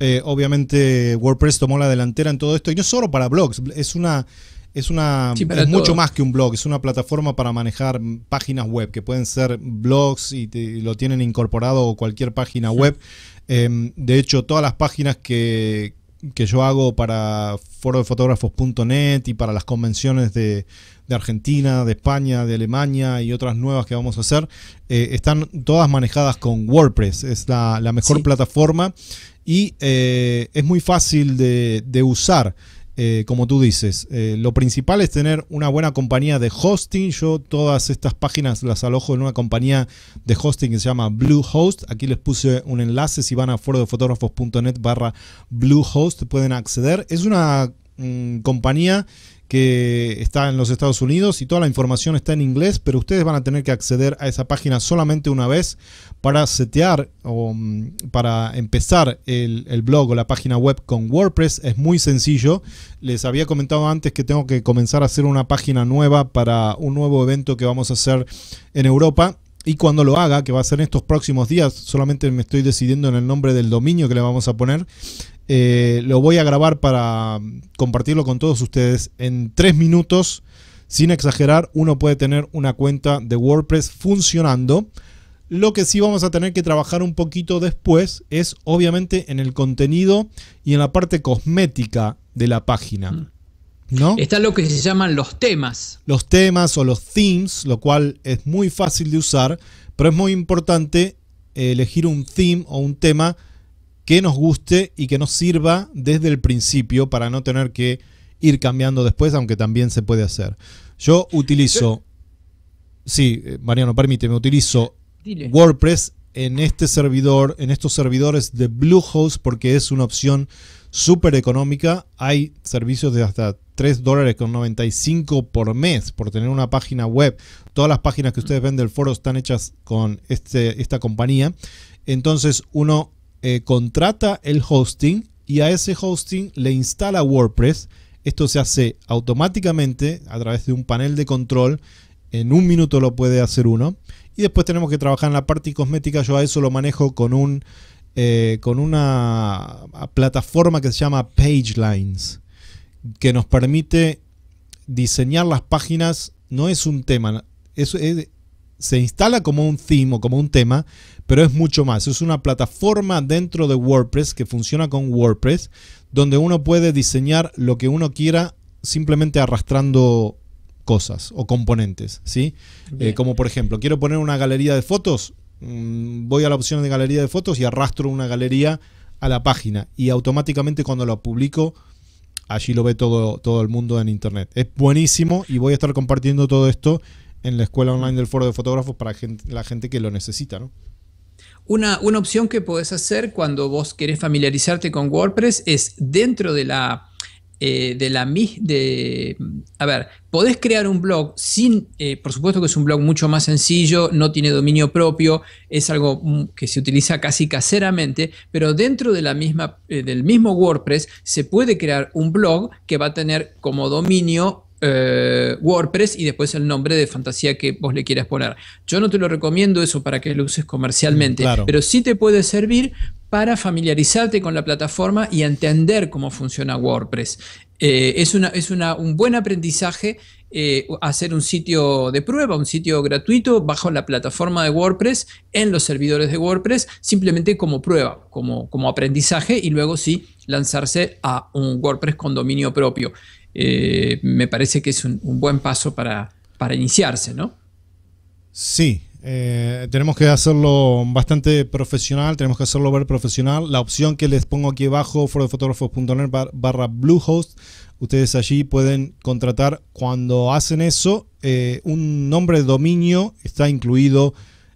eh, obviamente WordPress tomó la delantera en todo esto, y no solo para blogs, es una... Es una mucho más que un blog, es una plataforma para manejar páginas web, que pueden ser blogs y, lo tienen incorporado o cualquier página web. Em, de hecho, todas las páginas que, que yo hago para forodefotógrafos.net y para las convenciones de, Argentina, de España, de Alemania y otras nuevas que vamos a hacer, eh, están todas manejadas con WordPress. Es la, mejor plataforma y eh, es muy fácil de usar. Eh, como tú dices, eh, lo principal es tener una buena compañía de hosting. Yo todas estas páginas las alojo en una compañía de hosting que se llama Bluehost. Aquí les puse un enlace. Si van a forodefotógrafos.net barra Bluehost pueden acceder. Es una mm, compañía que está en los Estados Unidos y toda la información está en inglés, pero ustedes van a tener que acceder a esa página solamente una vez para setear o mm, para empezar el, blog o la página web con WordPress. Es muy sencillo. Les había comentado antes que tengo que comenzar a hacer una página nueva para un nuevo evento que vamos a hacer en Europa. Y cuando lo haga, que va a ser en estos próximos días, solamente me estoy decidiendo en el nombre del dominio que le vamos a poner, eh, lo voy a grabar para compartirlo con todos ustedes en tres minutos. Sin exagerar, uno puede tener una cuenta de WordPress funcionando. Lo que sí vamos a tener que trabajar un poquito después es obviamente en el contenido y en la parte cosmética de la página. Mm. ¿No? Está lo que se llaman los temas. Los temas o los themes, lo cual es muy fácil de usar, pero es muy importante elegir un theme o un tema que nos guste y que nos sirva desde el principio para no tener que ir cambiando después, aunque también se puede hacer. Yo utilizo, sí, eh, Mariano, permíteme, utilizo WordPress en este servidor, en estos servidores de Bluehost, porque es una opción súper económica. Hay servicios de hasta 3 dólares con 95 por mes por tener una página web. Todas las páginas que ustedes ven del foro están hechas con este, esta compañía. Entonces uno eh, contrata el hosting y a ese hosting le instala WordPress. Esto se hace automáticamente a través de un panel de control. En un minuto lo puede hacer uno. Y después tenemos que trabajar en la parte cosmética. Yo a eso lo manejo con, un, eh, con una plataforma que se llama PageLines, que nos permite diseñar las páginas. No es un tema, eso es, se instala como un theme o como un tema, pero es mucho más. Es una plataforma dentro de WordPress que funciona con WordPress, donde uno puede diseñar lo que uno quiera simplemente arrastrando cosas o componentes, ¿sí? Eh, como por ejemplo, quiero poner una galería de fotos, mm, voy a la opción de galería de fotos y arrastro una galería a la página y automáticamente cuando lo publico allí lo ve todo, todo el mundo en internet. Es buenísimo y voy a estar compartiendo todo esto en la escuela online del foro de fotógrafos para la gente que lo necesita, ¿no? Una, una, opción que podés hacer cuando vos querés familiarizarte con WordPress es dentro de la... Eh, de la de, a ver, podés crear un blog sin, eh, por supuesto que es un blog mucho más sencillo, no tiene dominio propio, es algo mm, que se utiliza casi caseramente, pero dentro de la misma, eh, del mismo WordPress se puede crear un blog que va a tener como dominio eh, WordPress y después el nombre de fantasía que vos le quieras poner. Yo no te lo recomiendo eso para que lo uses comercialmente, mm, pero sí te puede servir para familiarizarte con la plataforma y entender cómo funciona WordPress. Eh, es una, es un buen aprendizaje eh, hacer un sitio de prueba, un sitio gratuito bajo la plataforma de WordPress, en los servidores de WordPress, simplemente como prueba, como, como aprendizaje y luego sí lanzarse a un WordPress con dominio propio. Eh, me parece que es un, buen paso para, para, iniciarse, ¿no? Sí, eh, tenemos que hacerlo bastante profesional, tenemos que hacerlo ver profesional. La opción que les pongo aquí abajo, forofotógrafos.net barra Bluehost, ustedes allí pueden contratar cuando hacen eso, eh, un nombre de dominio está incluido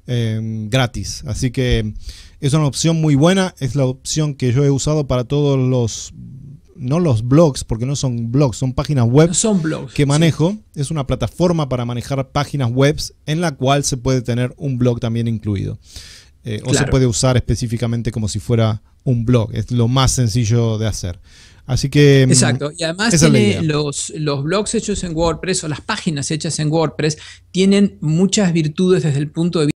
gratis. Así que es una opción muy buena, es la opción que yo he usado para todos los no los blogs, porque no son blogs, son páginas web son blogs, que manejo. Es una plataforma para manejar páginas web en la cual se puede tener un blog también incluido. Eh, o se puede usar específicamente como si fuera un blog. Es lo más sencillo de hacer. Así que. Mm, Exacto. Y además los, los blogs hechos en WordPress o las páginas hechas en WordPress tienen muchas virtudes desde el punto de vista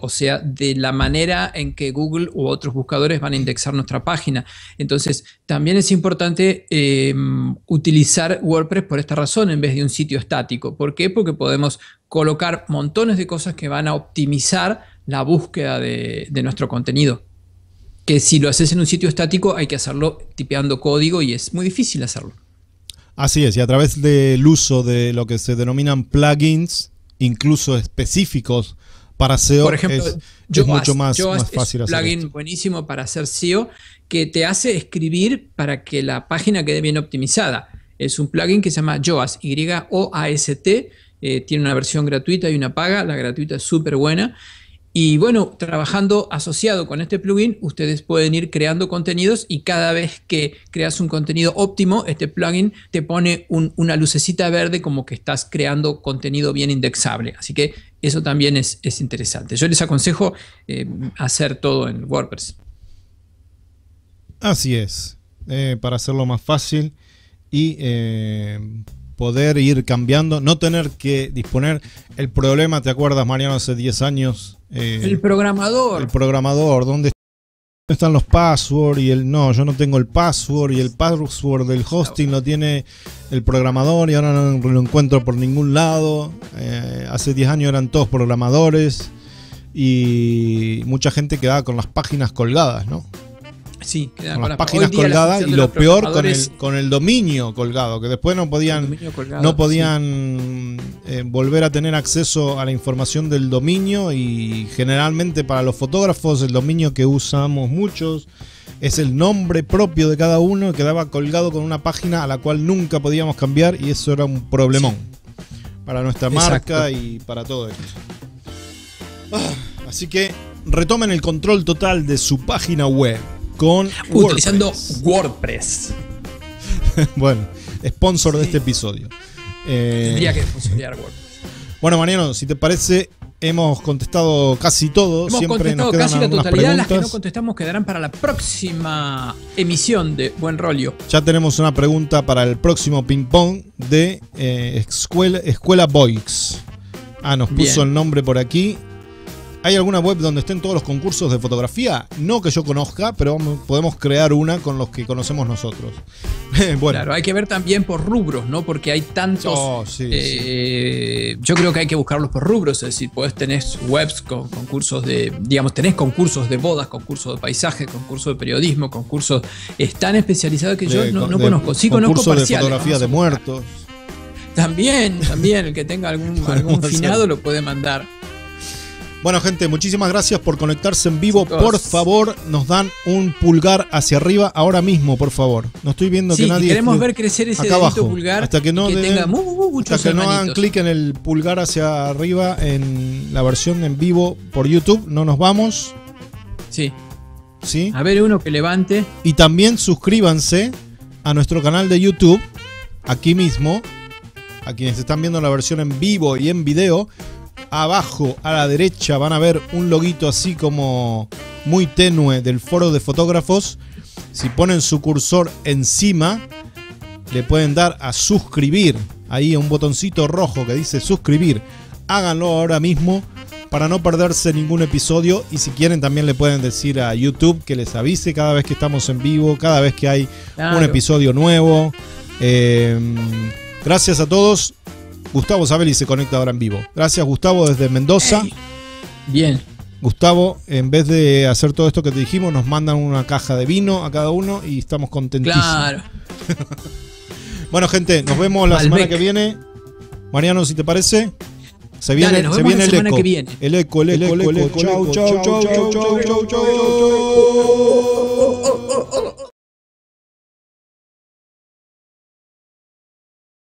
o sea, de la manera en que Google u otros buscadores van a indexar nuestra página. Entonces, también es importante em, utilizar WordPress por esta razón en vez de un sitio estático. ¿Por qué? Porque podemos colocar montones de cosas que van a optimizar la búsqueda de, de nuestro contenido. Que si lo haces en un sitio estático hay que hacerlo tipeando código y es muy difícil hacerlo. Así es, y a través del uso de lo que se denominan plugins, incluso específicos para SEO es, mucho más, más fácil es un plugin buenísimo para hacer SEO que te hace escribir para que la página quede bien optimizada. Es un plugin que se llama Joas, Y-O-A-S-T. Eh, tiene una versión gratuita y una paga. La gratuita es súper buena. Y bueno, trabajando asociado con este plugin, ustedes pueden ir creando contenidos y cada vez que creas un contenido óptimo, este plugin te pone una lucecita verde como que estás creando contenido bien indexable. Así que eso también es, interesante. Yo les aconsejo eh, hacer todo en WordPress. Así es, eh, para hacerlo más fácil y eh, poder ir cambiando, no tener que disponer. El problema, ¿te acuerdas, Mariano, hace 10 años? el programador. El programador, ¿dónde están los passwords y el no, yo no tengo el password y el password del hosting lo tiene el programador y ahora no lo encuentro por ningún lado. Eh, hace 10 años eran todos programadores y mucha gente quedaba con las páginas colgadas, ¿no? Sí, con, las páginas colgadas y lo peor con el, con el dominio colgado, que después no podían, no podían eh, volver a tener acceso a la información del dominio y generalmente para los fotógrafos el dominio que usamos muchos es el nombre propio de cada uno quedaba colgado con una página a la cual nunca podíamos cambiar y eso era un problemón para nuestra marca y para todo eso. Ah, así que retomen el control total de su página web con utilizando WordPress. bueno, sponsor de este episodio. Eh, Tendría que funcionar WordPress. Bueno, Mariano, si te parece, hemos contestado casi todo. Hemos Siempre casi la totalidad. Las que no contestamos quedarán para la próxima emisión de Buen Rollo. Ya tenemos una pregunta para el próximo ping-pong de eh, Escuela, Escuela Ah, nos puso el nombre por aquí. ¿Hay alguna web donde estén todos los concursos de fotografía? No que yo conozca, pero podemos crear una con los que conocemos nosotros. Claro, hay que ver también por rubros, ¿no? Porque hay tantos. Oh, eh, yo creo que hay que buscarlos por rubros. Es decir, puedes tener webs con concursos de. Digamos, tenés concursos de bodas, concursos de paisaje, concursos de periodismo, concursos. Es tan especializado que yo no, conozco. Sí conozco parciales. de fotografía de muertos. También, también, el que tenga algún, algún finado lo puede mandar. Bueno, gente, muchísimas gracias por conectarse en vivo. Por favor, nos dan un pulgar hacia arriba ahora mismo, por favor. No estoy viendo que nadie. Queremos ver crecer ese dedito pulgar. Hasta que no, hasta que no hagan clic en el pulgar hacia arriba en la versión en vivo por YouTube. No nos vamos. Sí. ¿Sí? A ver uno que levante. Y también suscríbanse a nuestro canal de YouTube, aquí mismo. A quienes están viendo la versión en vivo y en video abajo a la derecha van a ver un loguito así como muy tenue del foro de fotógrafos. Si ponen su cursor encima, le pueden dar a suscribir. Ahí un botoncito rojo que dice suscribir. Háganlo ahora mismo para no perderse ningún episodio. Y si quieren, también le pueden decir a YouTube que les avise cada vez que estamos en vivo, cada vez que hay un episodio nuevo. Eh, gracias a todos. Gustavo Sabeli se conecta ahora en vivo. Gracias, Gustavo, desde Mendoza. Bien. Gustavo, en vez de hacer todo esto que te dijimos, nos mandan una caja de vino a cada uno y estamos contentísimos. Claro. bueno, gente, nos vemos la semana que viene. Mariano, si te parece. Se viene, Dale, se viene el eco. El eco, el eco, el eco, el eco. Chau, chau, chau, chau, chau, chau, chau.